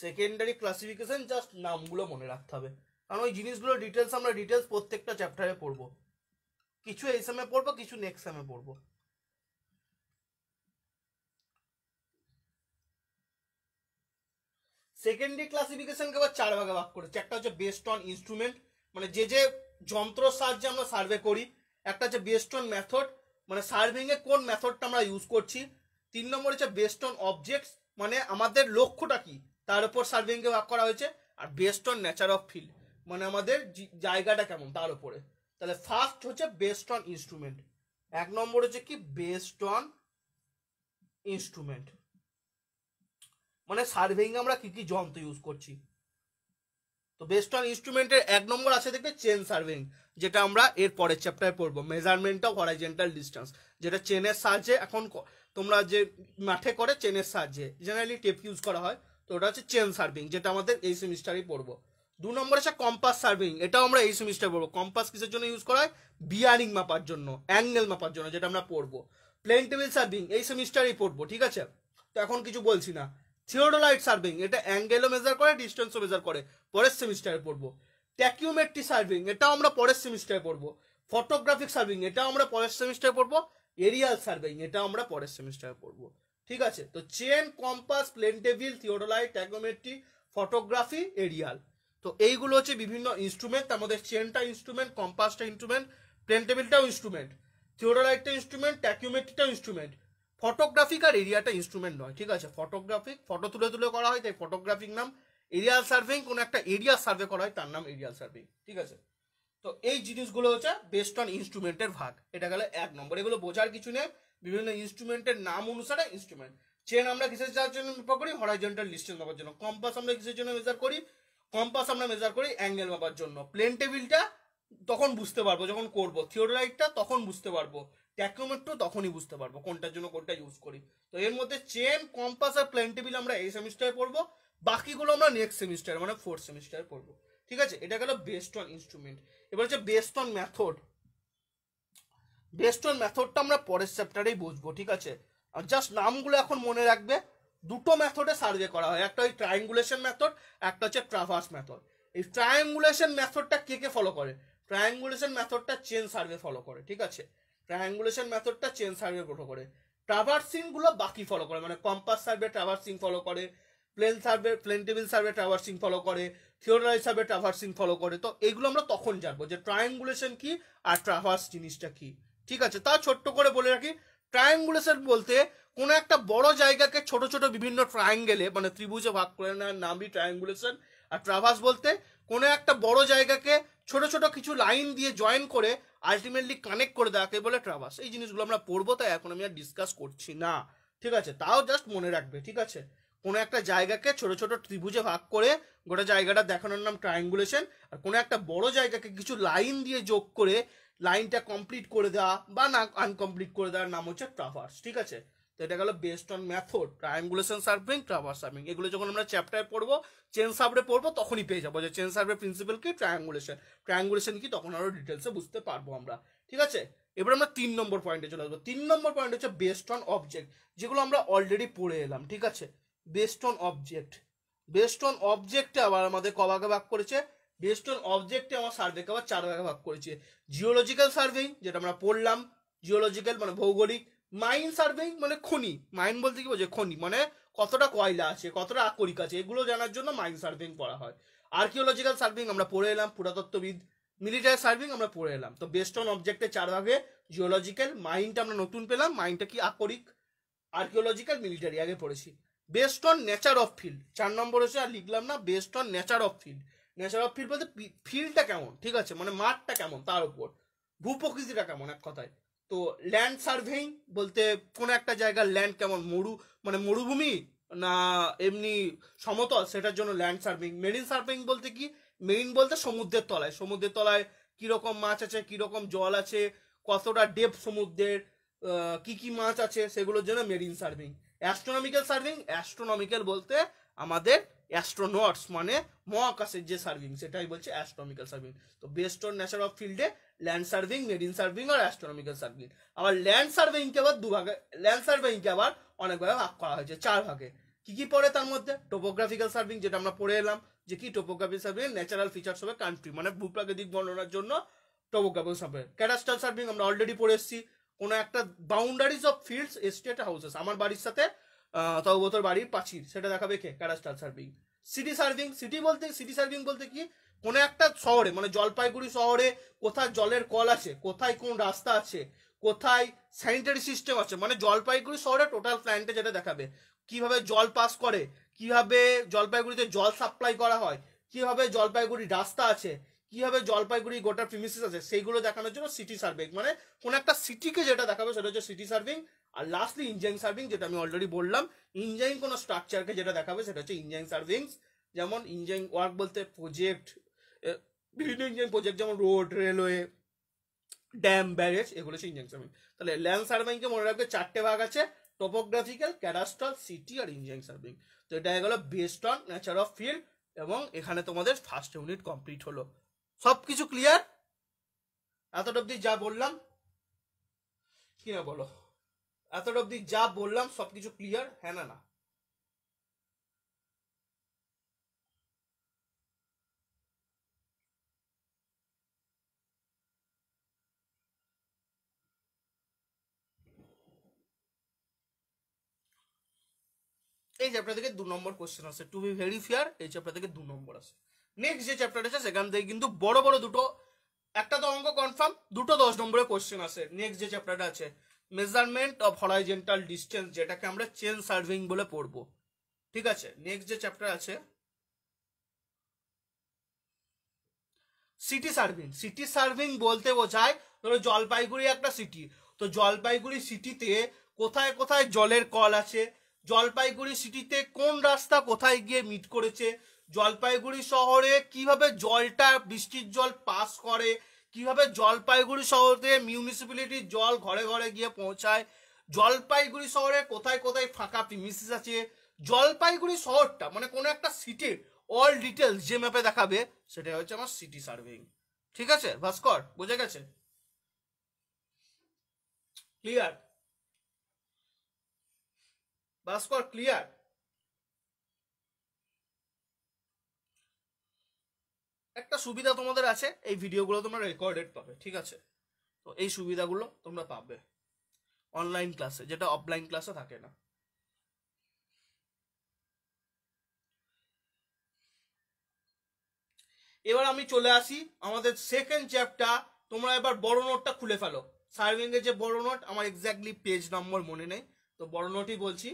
সেকেন্ডারি ক্লাসিফিকেশন জাস্ট নামগুলো মনে রাখতে হবে কারণ ওই জিনিসগুলো ডিটেলস আমরা ডিটেলস প্রত্যেকটা চ্যাপ্টারে পড়বো কিছু এই সামে পড়বো কিছু নেক্সট সামে পড়বো সেকেন্ডারি ক্লাসিফিকেশনকে আবার চার ভাগে ভাগ করেছে একটা হচ্ছে বেস্ট অন ইনস্ট্রুমেন্ট মানে যে যে যন্ত্র সাহায্যে আমরা সার্ভে করি একটা হচ্ছে বেস্ট অন মেথড মানে সার্ভিংয়ে কোন মেথডটা আমরা ইউজ করছি তিন নম্বর হচ্ছে বেস্ট অন অবজেক্টস মানে আমাদের লক্ষ্যটা কি তার উপর সার্ভিংকে ভাগ করা হয়েছে আর based on nature of field মানে আমাদের জায়গাটা কেমন তার উপরে তাহলে ফার্স্ট হচ্ছে বেস্ট অন ইনস্ট্রুমেন্ট এক নম্বর হচ্ছে কি বেস্ট অন ইনস্ট্রুমেন্ট মানে সার্ভিংয়ে আমরা কি কি যন্ত্র ইউজ করছি তো বেস্ট অন ইনস্ট্রুমেন্টের এক নম্বর আছে দেখবে চেন সার্ভিং যেটা আমরা এর পরের চ্যাপ্টারে পড়বো মেজারমেন্ট অফ হরাইজেন্টাল ডিস্টেন্স যেটা চেনের সাহায্যে এখন তোমরা যে মাঠে করে চেনের সাহায্যে জেনারেলি টেপ ইউজ করা হয় তো ওটা হচ্ছে চেন সার্ভিং যেটা আমাদের এই সেমিস্টারেই পড়বো দু নম্বর হচ্ছে কম্পাস সার্ভিং এটাও আমরা এই সেমিস্টার পড়বো কম্পাস কিসের জন্য ইউজ করা হয় বিয়ারিং মাপার জন্য অ্যাঙ্গেল মাপার জন্য যেটা আমরা পড়বো প্লেন টেবিল সার্ভিং এই সেমিস্টারেই পড়বো ঠিক আছে তো এখন কিছু বলছি না থিওডোলাইট সার্ভিং এটা অ্যাঙ্গেলও মেজার করে ডিস্টেন্সও মেজার করে পরের সেমিস্টারে পড়বো ট্যাকিওমেট্রি সার্ভিং এটাও আমরা পরের সেমিস্টারে পড়বো ফটোগ্রাফিক সার্ভিং এটাও আমরা পরের সেমিস্টারে পড়বো এরিয়াল সার্ভিং এটাও আমরা পরের সেমিস্টারে পড়বো ঠিক আছে তো chain compass plane table theodolite tacheometry photography aerial তো এইগুলো হচ্ছে বিভিন্ন ইনস্ট্রুমেন্ট তার মধ্যে চেনটা ইনস্ট্রুমেন্ট কম্পাসটা ইনস্ট্রুমেন্ট টেবিলটাও ইনস্ট্রুমেন্ট থিওডোলাইটটা ইনস্ট্রুমেন্ট ট্যাকিওমেট্রিটাও ইনস্ট্রুমেন্ট ফটোগ্রাফিক আর এরিয়াটা ইনস্ট্রুমেন্ট নয় ঠিক আছে ফটোগ্রাফিক ফটো তুলে তুলে করা হয় তাই ফটোগ্রাফিক নাম এরিয়াল সার্ভেইং কোনো একটা এরিয়া সার্ভে করা হয় তার নাম এরিয়াল সার্ভেইং ঠিক আছে তো এই জিনিসগুলো হচ্ছে বেস্ট অন ইনস্ট্রুমেন্টের ভাগ এটা গেলে এক নম্বর এগুলো বোঝার কিছু নেই বিভিন্ন ইনস্ট্রুমেন্টের নাম অনুসারে ইনস্ট্রুমেন্ট চেন আমরা কিসের জন্য মেপার করি হরাইজেন্টাল ডিস্টেন্স মাপার জন্য কম্পাস আমরা কিসের জন্য মেজার করি কম্পাস আমরা মেজার করি অ্যাঙ্গেল মাপার জন্য প্লেন টেবিলটা তখন বুঝতে পারবো যখন করবো থিওরাইটটা তখন বুঝতে পারবো ট্যাকোমেট্রো তখনই বুঝতে পারবো কোনটার জন্য কোনটা ইউজ করি তো এর মধ্যে চেন কম্পাস আর প্লেন টেবিল আমরা এই সেমিস্টারে পড়বো বাকিগুলো আমরা নেক্সট সেমিস্টার মানে ফোর্থ সেমিস্টার পড়বো ঠিক আছে এটা গেল বেস্ট অন ইনস্ট্রুমেন্ট এবার হচ্ছে based on method based on মেথডটা আমরা পরের চ্যাপ্টারেই বুঝবো ঠিক আছে আর জাস্ট নামগুলো এখন মনে রাখবে দুটো মেথডে সার্ভে করা হয় একটা ওই ট্রায়াঙ্গুলেশন মেথড একটা হচ্ছে ট্রাভার্স মেথড এই ট্রায়াঙ্গুলেশন মেথডটা কে কে ফলো করে ট্রায়াঙ্গুলেশন মেথডটা চেন সার্ভে ফলো করে ঠিক আছে ট্রায়াঙ্গুলেশন মেথডটা চেন সার্ভে ফলো করে ট্রাভার্সিংগুলো বাকি ফলো করে মানে কম্পাস সার্ভে ট্রাভার্সিং ফলো করে plane survey plane table survey traversing follow করে থিওরাইজ সার্ভে ট্রাভার্সিং ফলো করে তো এইগুলো আমরা তখন জানবো যে ট্রায়াঙ্গুলেশন কি আর ট্রাভার্স জিনিসটা কি ঠিক আছে তা ছোট্ট করে বলে রাখি ট্রায়াঙ্গুলেশন বলতে কোনো একটা বড় জায়গাকে ছোট ছোট বিভিন্ন ট্রায়াঙ্গেলে মানে ত্রিভুজে ভাগ করে নেওয়ার নামই ট্রায়াঙ্গুলেশন আর ট্রাভার্স বলতে কোনো একটা বড় জায়গাকে ছোট ছোট কিছু লাইন দিয়ে জয়েন করে আলটিমেটলি কানেক্ট করে দেওয়াকে বলে ট্রাভার্স এই জিনিসগুলো আমরা পড়বো তাই এখন আমি আর ডিসকাস করছি না ঠিক আছে তাও জাস্ট মনে রাখবে ঠিক আছে কোনো একটা জায়গাকে ছোট ছোট ত্রিভুজে ভাগ করে গোটা জায়গাটা দেখানোর নাম ট্রায়াঙ্গুলেশন আর কোনো একটা বড় জায়গাকে কিছু লাইন দিয়ে যোগ করে লাইনটা কমপ্লিট করে দেওয়া বা না আনকমপ্লিট করে দেওয়ার নাম হচ্ছে ট্রাভার্স ঠিক আছে তো এটা গেল based on method triangulation surveying traverse surveying এগুলো যখন আমরা চ্যাপ্টারে পড়বো চেন সার্ভে পড়বো তখনই পেয়ে যাবো যে চেন সার্ভে প্রিন্সিপাল কি ট্রায়াঙ্গুলেশন ট্রায়াঙ্গুলেশন কি তখন আরও ডিটেলসে বুঝতে পারবো আমরা ঠিক আছে এবার আমরা তিন নম্বর পয়েন্টে চলে আসবো তিন নম্বর পয়েন্ট হচ্ছে বেস্ট অন অবজেক্ট যেগুলো আমরা অলরেডি পড়ে এলাম ঠিক আছে based on object based on অবজেক্টে আবার আমাদের কভাগে ভাগ করেছে বেস্ট অন অবজেক্টে আমার সার্ভেকে আবার চার ভাগে ভাগ করেছে জিওলজিক্যাল সার্ভে যেটা আমরা পড়লাম জিওলজিক্যাল মানে ভৌগোলিক মাইন সার্ভে মানে খনি মাইন বলতে কি বলছে খনি মানে কতটা কয়লা আছে কতটা আকরিক আছে এগুলো জানার জন্য মাইন সার্ভিং করা হয় আর্কিওলজিক্যাল সার্ভিং আমরা পড়ে এলাম পুরাতত্ত্ববিদ মিলিটারি সার্ভিং আমরা পড়ে এলাম তো বেস্ট অন অবজেক্টে চার ভাগে জিওলজিক্যাল মাইনটা আমরা নতুন পেলাম মাইনটা কি আকরিক আর্কিওলজিক্যাল মিলিটারি আগে পড়েছি based on nature of field চার নম্বর হচ্ছে আর লিখলাম না based on nature of field nature of field বলতে ফিল্ডটা কেমন ঠিক আছে মানে মাঠটা কেমন তার উপর ভূপ্রকৃতিটা কেমন এক কথায় তো ল্যান্ড সার্ভেইং বলতে কোনো একটা জায়গার ল্যান্ড কেমন মরু মানে মরুভূমি না এমনি সমতল সেটার জন্য ল্যান্ড সার্ভিং মেরিন সার্ভিং বলতে কি মেরিন বলতে সমুদ্রের তলায় সমুদ্রের তলায় কীরকম মাছ আছে কীরকম জল আছে কতটা ডেপ সমুদ্রের কি কি মাছ আছে সেগুলোর জন্য marine surveying astronomical surveying astronomical বলতে আমাদের অ্যাস্ট্রোনটস মানে মহাকাশের যে সার্ভিং সেটাই বলছে অ্যাস্ট্রোনমিক্যাল সার্ভিং তো বেস্ট অন ন্যাচার অফ ফিল্ডে ল্যান্ড সার্ভিং মেরিন সার্ভিং আর অ্যাস্ট্রোনমিক্যাল সার্ভিং আবার ল্যান্ড সার্ভেইংকে আবার দুভাগে ল্যান্ড সার্ভেইংকে আবার অনেকভাবে ভাগ করা হয়েছে চার ভাগে কি কি পড়ে তার মধ্যে টোপোগ্রাফিক্যাল সার্ভিং যেটা আমরা পড়ে এলাম যে কি টোপোগ্রাফিক সার্ভিং ন্যাচারাল ফিচার্স হবে কান্ট্রি মানে ভূপ্রাকৃতিক বর্ণনার জন্য টোপোগ্রাফিক সার্ভে ক্যাডাস্ট্রাল সার্ভিং আমরা অলরেডি পড়ে এসেছি কোনো একটা boundaries of fields estate houses আমার বাড়ির সাথে তবতর বাড়ির পাচির সেটা দেখাবে কে cadastral surveying city surveying city বলতে সিটি সার্ভিং বলতে কি কোনো একটা শহরে মানে জলপাইগুড়ি শহরে কোথায় জলের কল আছে কোথায় কোন রাস্তা আছে কোথায় স্যানিটারি সিস্টেম আছে মানে জলপাইগুড়ি শহরে টোটাল প্ল্যান্টে যেটা দেখাবে কিভাবে জল পাস করে কিভাবে জলপাইগুড়িতে জল সাপ্লাই করা হয় কিভাবে জলপাইগুড়ি রাস্তা আছে কীভাবে জলপাইগুড়ি গোটা প্রিমিসিস আছে সেইগুলো দেখানোর জন্য সিটি সার্ভিং মানে কোনো একটা সিটিকে যেটা দেখাবে সেটা হচ্ছে সিটি সার্ভিং আর লাস্টলি ইঞ্জিনিয়ারিং সার্ভিং যেটা আমি অলরেডি বললাম ইঞ্জিনিয়ারিং কোনো স্ট্রাকচারকে যেটা দেখাবে সেটা হচ্ছে ইঞ্জিনিয়ারিং সার্ভিংস যেমন ইঞ্জিনিয়ারিং ওয়ার্ক বলতে প্রজেক্ট বিভিন্ন ইঞ্জিনিয়ারিং প্রজেক্ট যেমন রোড রেলওয়ে ড্যাম ব্যারেজ এগুলো হচ্ছে ইঞ্জিনিয়ারিং সার্ভিং তাহলে ল্যান্ড সার্ভিংকে মনে রাখবে চারটে ভাগ আছে টোপোগ্রাফিক্যাল ক্যাডাস্ট্রাল সিটি আর ইঞ্জিনিয়ারিং সার্ভিং তো এটা গেল based on nature of field এবং এখানে তোমাদের ফার্স্ট ইউনিট কমপ্লিট হলো সবকিছু ক্লিয়ার এতটা অব্দি যা বললাম কি না বলো এতটা অব্দি যা বললাম সবকিছু ক্লিয়ার হ্যাঁ না না এই চ্যাপ্টার থেকে দু নম্বর কোশ্চেন আছে টু বি ভেরি ফেয়ার এই চ্যাপ্টার থেকে দু নম্বর আছে নেক্সট যে চ্যাপ্টার আছে সেখান থেকে কিন্তু বড় বড় দুটো একটা তো অঙ্ক কনফার্ম দুটো দশ নম্বরে কোশ্চেন আছে নেক্সট যে চ্যাপ্টারটা আছে মেজারমেন্ট অফ হরাইজেন্টাল ডিস্টেন্স যেটাকে আমরা চেন সার্ভিং বলে পড়বো ঠিক আছে নেক্সট যে চ্যাপ্টার আছে সিটি সার্ভিং সিটি সার্ভিং বলতে বোঝায় ধরো জলপাইগুড়ি একটা সিটি তো জলপাইগুড়ি সিটিতে কোথায় কোথায় জলের কল আছে জলপাইগুড়ি সিটিতে কোন রাস্তা কোথায় গিয়ে মিট করেছে জলপাইগুড়ি শহরে কিভাবে জলটা বৃষ্টির জল পাস করে কিভাবে জলপাইগুড়ি শহরে মিউনিসিপ্যালিটির জল ঘরে ঘরে গিয়ে পৌঁছায় জলপাইগুড়ি শহরে কোথায় কোথায় ফাঁকা মিসেস আছে জলপাইগুড়ি শহরটা মানে কোনো একটা সিটির অল ডিটেলস যে ম্যাপে দেখাবে সেটা হচ্ছে আমার সিটি সার্ভিং ঠিক আছে ভাস্কর বুঝে গেছে ক্লিয়ার ভাস্কর ক্লিয়ার একটা সুবিধা তোমাদের আছে এই ভিডিওগুলো তোমরা রেকর্ডেড পাবে ঠিক আছে তো এই সুবিধাগুলো তোমরা পাবে অনলাইন ক্লাসে যেটা অফলাইন ক্লাসে থাকে না এবার আমি চলে আসি আমাদের সেকেন্ড চ্যাপ্টার তোমরা এবার বড় নোটটা খুলে ফেলো সার্ভিং এর যে বড় নোট আমার এক্স্যাক্টলি পেজ নম্বর মনে নেই তো বড় নোটই বলছি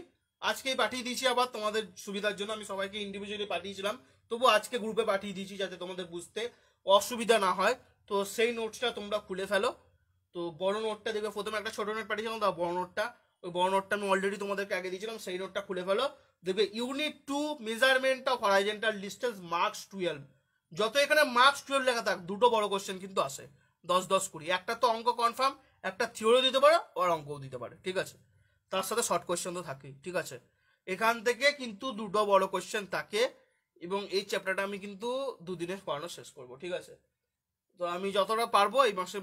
আজকেই পাঠিয়ে দিয়েছি আবার তোমাদের সুবিধার জন্য আমি সবাইকে ইন্ডিভিজুয়ালি পাঠিয়েছিলাম তবু আজকে গ্রুপে পাঠিয়ে দিয়েছি যাতে তোমাদের বুঝতে অসুবিধা না হয় তো সেই নোটসটা তোমরা খুলে ফেলো তো বড় নোটটা দেখবে প্রথমে একটা ছোটো নোট পাঠিয়েছিলাম তা বড় নোটটা ওই বড় নোটটা আমি অলরেডি তোমাদেরকে আগে দিয়েছিলাম সেই নোটটা খুলে ফেলো দেখবে unit two measurement of horizontal distance marks twelve যত এখানে মার্কস টুয়েলভ লেখা থাক দুটো বড় কোশ্চেন কিন্তু আসে দশ দশ কুড়ি একটা তো অঙ্ক কনফার্ম একটা থিওরি দিতে পারে আর অঙ্কও দিতে পারে ঠিক আছে তার সাথে শর্ট কোয়েশ্চেন তো থাকেই ঠিক আছে এখান থেকে কিন্তু দুটো বড় কোয়েশ্চেন থাকে এবং এই চ্যাপ্টারটা আমি কিন্তু দুদিনে পড়ানো শেষ করব ঠিক আছে তো আমি যতটা পারবো এই মাসে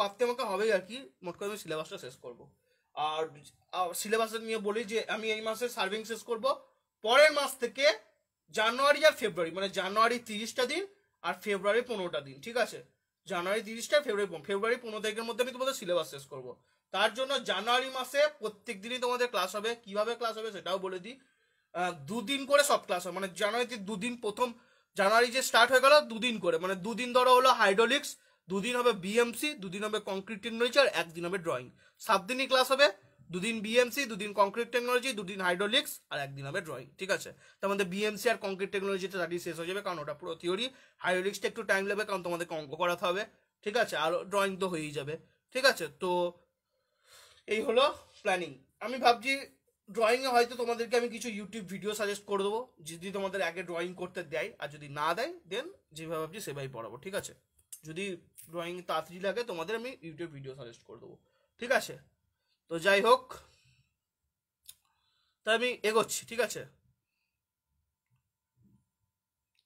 পারতে আমাকে হবেই আর কি মোট করে আমি সিলেবাসটা শেষ করব আর সিলেবাসটা নিয়ে বলি যে আমি এই মাসে সার্ভিং শেষ করব পরের মাস থেকে জানুয়ারি আর ফেব্রুয়ারি মানে জানুয়ারি তিরিশটা দিন আর ফেব্রুয়ারি পনেরোটা দিন ঠিক আছে জানুয়ারি তিরিশটা ফেব্রুয়ারি ফেব্রুয়ারি পনেরো তারিখের মধ্যে আমি তোমাদের সিলেবাস শেষ করব তার জন্য জানুয়ারি মাসে প্রত্যেক দিনই তোমাদের ক্লাস হবে কিভাবে ক্লাস হবে সেটাও বলে দিই দুদিন করে সব ক্লাস হয় মানে জানুয়ারিতে দুদিন প্রথম জানুয়ারি যে স্টার্ট হয়ে গেল দুদিন করে মানে দুদিন ধরো হলো হাইড্রোলিক্স দুদিন হবে বিএমসি দুদিন হবে কংক্রিট টেকনোলজি আর একদিন হবে ড্রয়িং সাত দিনই ক্লাস হবে দুদিন বিএমসি দুদিন কংক্রিট টেকনোলজি দুদিন হাইড্রোলিক্স আর একদিন হবে ড্রয়িং ঠিক আছে তার মধ্যে বিএমসি আর কংক্রিট টেকনোলজিতে তাড়াতাড়ি শেষ হয়ে যাবে কারণ ওটা পুরো থিওরি হাইড্রোলিক্সটা একটু টাইম লাগবে কারণ তোমাদেরকে অঙ্ক করাতে হবে ঠিক আছে আর ড্রয়িং তো হয়েই যাবে ঠিক আছে তো এই হলো প্ল্যানিং আমি ভাবছি ড্রয়িংয়ে হয়তো তোমাদেরকে আমি কিছু ইউটিউব ভিডিও সাজেস্ট করে দেবো যদি তোমাদের আগে ড্রয়িং করতে দেয় আর যদি না দেয় দেন যেভাবে ভাবছি সেভাবেই পড়াবো ঠিক আছে যদি ড্রয়িং তাড়াতাড়ি লাগে তোমাদের আমি ইউটিউব ভিডিও সাজেস্ট করে দেবো ঠিক আছে তো যাই হোক তা আমি এগোচ্ছি ঠিক আছে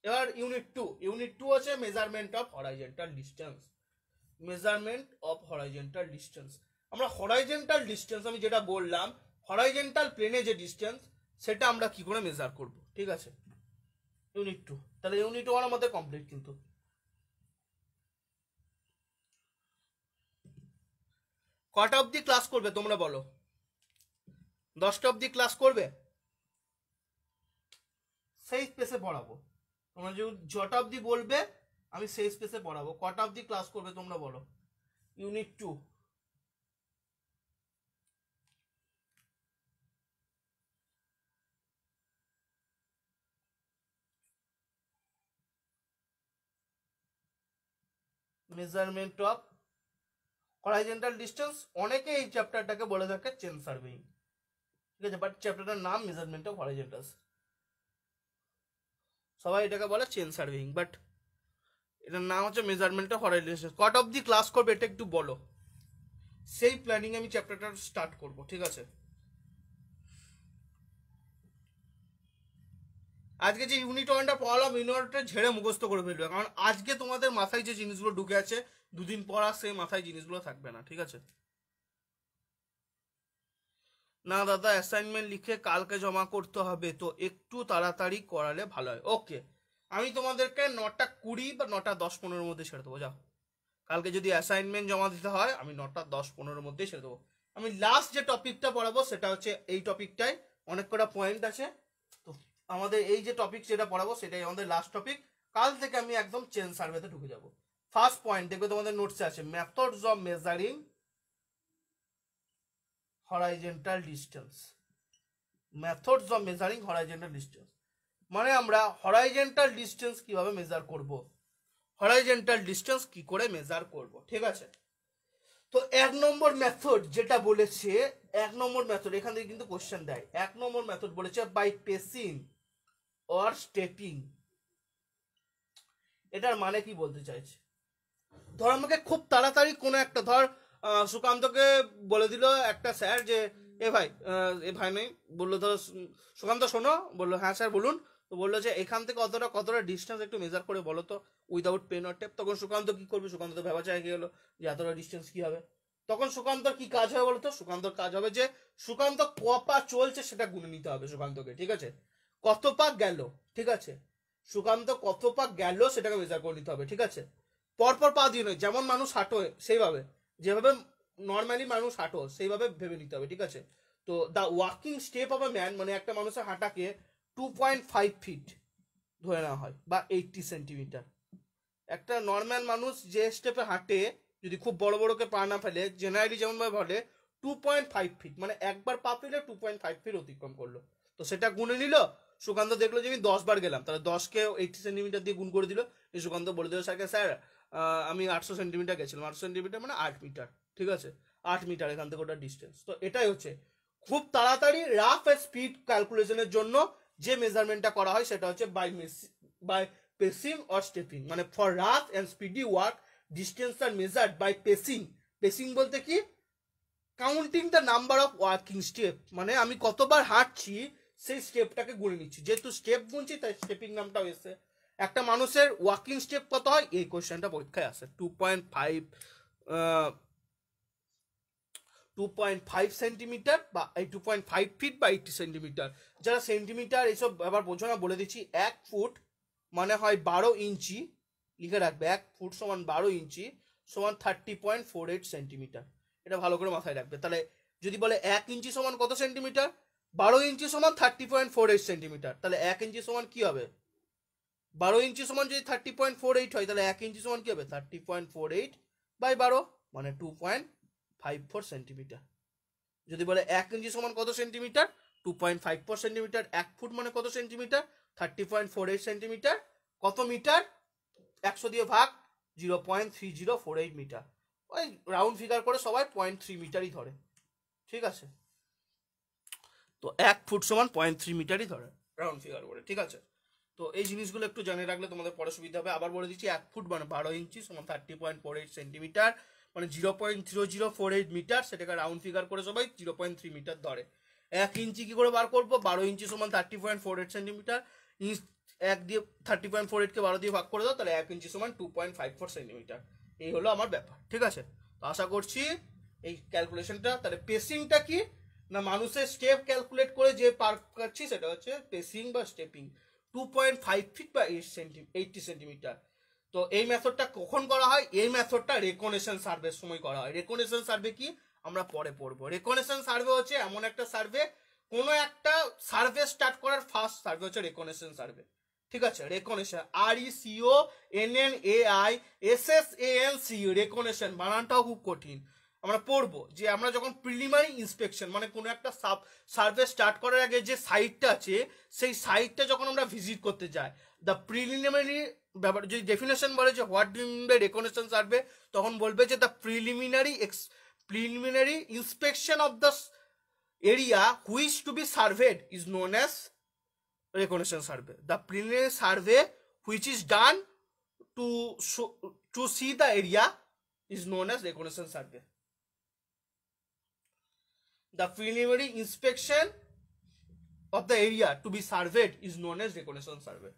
এবার ইউনিট টু ইউনিট টু আছে measurement of horizontal distance measurement of horizontal distance আমরা হরাইজেন্টাল ডিস্টেন্স আমি যেটা বললাম হরাইজেন্টাল প্লেনে যে ডিস্টেন্স সেটা আমরা কি করে মেজার করব ঠিক আছে ইউনিট টু তাহলে ইউনিট ওয়ান আমাদের কমপ্লিট কিন্তু কটা অবধি ক্লাস করবে তোমরা বলো দশটা অবধি ক্লাস করবে সেই স্পেসে পড়াবো তোমরা যদি জটা অবধি বলবে আমি সেই স্পেসে পড়াবো কটা অবধি ক্লাস করবে তোমরা বলো unit two measurement of horizontal distance অনেকে এই চ্যাপ্টারটাকে বলে থাকে চেন সার্ভেইং ঠিক আছে বাট চ্যাপ্টারটার নাম মেজারমেন্ট অফ হরাইজেন্টাল সবাই এটাকে বলে চেন সার্ভেইং বাট এটার নাম হচ্ছে মেজারমেন্ট অফ হরাইজেন্টাল ডিস্টেন্স কট অফ দি ক্লাস করবে এটা একটু বলো সেই প্ল্যানিং আমি চ্যাপ্টারটা স্টার্ট করব ঠিক আছে আজকে যে ইউনিট ওয়ানটা পড়ালাম ইউনিট ওয়ানটা ঝেড়ে মুখস্থ করে ফেলবে কারণ আজকে তোমাদের মাথায় যে জিনিসগুলো ঢুকে আছে দুদিন পর আর সেই মাথায় জিনিসগুলো থাকবে না ঠিক আছে না দাদা অ্যাসাইনমেন্ট লিখে কালকে জমা করতে হবে তো একটু তাড়াতাড়ি করালে ভালো হয় ওকে আমি তোমাদেরকে নটা কুড়ি বা নটা দশ পনেরোর মধ্যে ছেড়ে দেবো যাও কালকে যদি অ্যাসাইনমেন্ট জমা দিতে হয় আমি নটা দশ পনেরোর মধ্যেই ছেড়ে দেবো আমি লাস্ট যে টপিকটা পড়াবো সেটা হচ্ছে এই টপিকটায় অনেক কটা পয়েন্ট আছে আমাদের এই যে টপিক যেটা পড়াবো সেটাই আমাদের লাস্ট টপিক কাল থেকে আমি একদম চেন সার্ভেতে ঢুকে যাব ফার্স্ট পয়েন্ট দেখবে তোমাদের নোটসে আছে methods of measuring horizontal distance methods of measuring horizontal distance মানে আমরা হরাইজেন্টাল ডিস্টেন্স কিভাবে মেজার করব হরাইজেন্টাল ডিস্টেন্স কি করে মেজার করব ঠিক আছে তো এক নম্বর মেথড যেটা বলেছে এক নম্বর মেথড এখান থেকে কিন্তু কোশ্চেন দেয় এক নম্বর মেথড বলেছে বাই পেসিং অর স্টেপিং এটার মানে কি বলতে চাইছে ধর আমাকে খুব তাড়াতাড়ি কোনো একটা ধর সুকান্তকে বলে দিল একটা স্যার যে এ ভাই এ ভাই নেই বললো ধর সুকান্ত শোনো বললো হ্যাঁ স্যার বলুন তো বললো যে এখান থেকে অতটা কতটা ডিস্টেন্স একটু মেজার করে বলো তো উইদাউট পেন অর টেপ তখন সুকান্ত কি করবে সুকান্ত তো ভেবা চাই গেলো যে এতটা ডিস্টেন্স কি হবে তখন সুকান্তর কি কাজ হবে বলতো সুকান্তর কাজ হবে যে সুকান্ত কপা চলছে সেটা গুনে নিতে হবে সুকান্তকে ঠিক আছে কত পাক গেল ঠিক আছে সুকান্ত কত পাক গেল সেটাকে বিচার করে নিতে হবে ঠিক আছে পরপর পা দিয়ে নয় যেমন মানুষ হাঁটোয় সেইভাবে যেভাবে নর্মালি মানুষ হাঁটো সেইভাবে ভেবে নিতে হবে ঠিক আছে তো the walking step of a man মানে একটা মানুষের হাঁটাকে টু পয়েন্ট ফাইভ ফিট ধরে নেওয়া হয় বা এইটটি সেন্টিমিটার একটা নর্মাল মানুষ যে স্টেপে হাঁটে যদি খুব বড় বড়কে পা না ফেলে জেনারেলি যেমনভাবে বলে টু পয়েন্ট ফাইভ ফিট মানে একবার পা ফেলে টু পয়েন্ট ফাইভ ফিট অতিক্রম করলো তো সেটা গুনে নিল সুকান্ত দেখলো যে আমি দশ বার গেলাম তাহলে দশকে এইটি সেন্টিমিটার দিয়ে গুণ করে দিল সুকান্ত বলে দিল স্যারকে স্যার আমি আটশো সেন্টিমিটার গেছিলাম আটশো সেন্টিমিটার মানে আট মিটার ঠিক আছে আট মিটার এখান থেকে ওটা ডিস্টেন্স তো এটাই হচ্ছে খুব তাড়াতাড়ি রাফ স্পিড ক্যালকুলেশনের জন্য যে মেজারমেন্টটা করা হয় সেটা হচ্ছে by by pacing or stepping মানে for rough and speedy work distance are measured by pacing pacing বলতে কি counting the number of working step মানে আমি কতবার হাঁটছি সেই স্টেপটাকে গুনে নিচ্ছি যেহেতু স্টেপ গুনছি তাই স্টেপিং নামটাও এসছে একটা মানুষের ওয়াকিং স্টেপ কত হয় এই কোয়েশ্চেনটা পরীক্ষায় আসে two point five two point five centimetre বা এই টু পয়েন্ট ফাইভ ফিট বা এইটি সেন্টিমিটার যারা সেন্টিমিটার এইসব ব্যাপার বোঝো না বলে দিচ্ছি এক ফুট মানে হয় বারো ইঞ্চি লিখে রাখবে এক ফুট সমান বারো ইঞ্চি সমান thirty point four eight centimetre এটা ভালো করে মাথায় রাখবে তাহলে যদি বলে এক ইঞ্চি সমান কত সেন্টিমিটার বারো ইঞ্চি সমান thirty point four eight centimetre তাহলে এক ইঞ্চি সমান কি হবে বারো ইঞ্চি সমান যদি থার্টি পয়েন্ট ফোর এইট হয় তাহলে এক ইঞ্চি সমান কি হবে thirty point four eight by বারো মানে two point five four centimetre যদি বলে এক ইঞ্চি সমান কত centimetre two point five four centimetre এক ফুট মানে কত centimetre thirty point four eight centimetre কত মিটার একশো দিয়ে ভাগ zero point three zero four eight metre ওই রাউন্ড ফিগার করে সবাই পয়েন্ট থ্রি মিটারই ধরে ঠিক আছে তো এক ফুট সমান পয়েন্ট থ্রি মিটারই ধরে রাউন্ড ফিগার করে ঠিক আছে তো এই জিনিসগুলো একটু জানিয়ে রাখলে তোমাদের পরে সুবিধা হবে আবার বলে দিচ্ছি এক ফুট মানে বারো ইঞ্চি সমান thirty point four eight centimetre মানে zero point zero zero four eight metre সেটাকে রাউন্ড ফিগার করে সবাই জিরো পয়েন্ট থ্রি মিটার ধরে এক ইঞ্চি কী করে বার করবো বারো ইঞ্চি সমান thirty point four eight centimetre inch এক দিয়ে থার্টি পয়েন্ট ফোর এইটকে বারো দিয়ে ভাগ করে দাও তাহলে এক ইঞ্চি সমান two point five four centimetre এই হলো আমার ব্যাপার ঠিক আছে তো আশা করছি এই ক্যালকুলেশনটা তাহলে পেসিংটা কি না মানুষের স্টেপ ক্যালকুলেট করে যে পার্ক করছি সেটা হচ্ছে পেসিং বা stepping two point five feet বা এইট সেন্টি এইটটি সেন্টিমিটার তো এই মেথডটা কখন করা হয় এই মেথডটা রেকনেশন সার্ভের সময় করা হয় রেকনেশন সার্ভে কি আমরা পরে পড়বো রেকনেশন সার্ভে হচ্ছে এমন একটা সার্ভে কোনো একটা সার্ভে স্টার্ট করার ফার্স্ট সার্ভে হচ্ছে রেকনেশন সার্ভে ঠিক আছে reconnaissance R E C O N N A I S S A N C reconnaissance বানানটাও খুব কঠিন আমরা পড়ব যে আমরা যখন প্রিলিমারি ইন্সপেকশন মানে কোনো একটা সাব সার্ভে স্টার্ট করার আগে যে সাইটটা আছে সেই সাইটটা যখন আমরা ভিজিট করতে যাই দ্য প্রিলিমিনারি ব্যাপার যদি ডেফিনেশন বলে যে what do mean by reconnaissance survey তখন বলবে যে the preliminary ex preliminary inspection of the area which to be surveyed is known as reconnaissance survey the preliminary survey which is done to to see the area is known as reconnaissance survey the preliminary inspection of the area to be surveyed is known as reconnaissance survey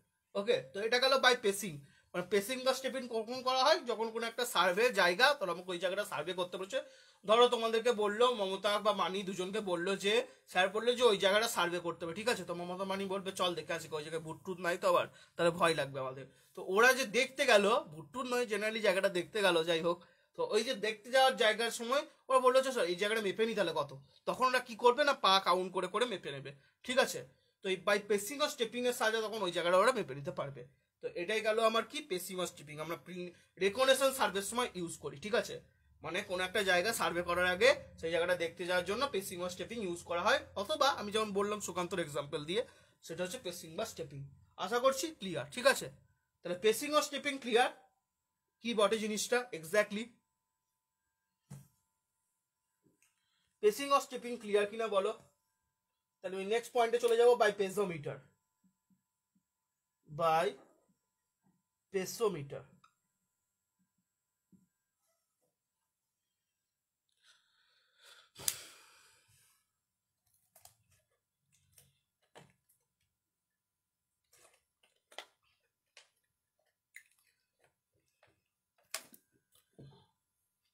okay তো এটা গেল by পেসিং মানে পেসিং বা stepping কখন করা হয় যখন কোনো একটা সার্ভে জায়গা তো আমাকে ওই জায়গাটা সার্ভে করতে বলছে ধরো তোমাদেরকে বললো মমতা বা মানি দুজনকে বললো যে স্যার বললো যে ওই জায়গাটা সার্ভে করতে হবে ঠিক আছে তো মমতা মানি বলবে চল দেখে আসি ওই জায়গায় ভুট্টুত নাই তো আবার তাহলে ভয় লাগবে আমাদের তো ওরা যে দেখতে গেল ভুট্টুত নয় জেনারেলি জায়গাটা দেখতে গেল যাই হোক তো ওই যে দেখতে যাওয়ার জায়গার সময় ওরা বললো স্যার আচ্ছা, এই জায়গাটা মেপে নি তাহলে কত তখন ওরা কি করবে না পা কাউন্ট করে করে মেপে নেবে ঠিক আছে তো এই বাই পেসিং আর স্টেপিং এর সাহায্যে তখন ওই জায়গাটা ওরা মেপে নিতে পারবে তো এটাই গেল আমার কি পেসিং আর স্টেপিং আমরা রেকনেশন সার্ভের সময় ইউজ করি ঠিক আছে মানে কোনো একটা জায়গা সার্ভে করার আগে সেই জায়গাটা দেখতে যাওয়ার জন্য পেসিং আর স্টেপিং ইউজ করা হয় অথবা আমি যেমন বললাম সুকান্তর এক্সাম্পল দিয়ে সেটা হচ্ছে পেসিং বা স্টেপিং আশা করছি ক্লিয়ার ঠিক আছে তাহলে পেসিং ও স্টেপিং ক্লিয়ার কি বটে জিনিসটা exactly pacing of stepping clear কিনা বলো তাহলে আমি নেক্সট পয়েন্টে চলে যাব by passometer by passometer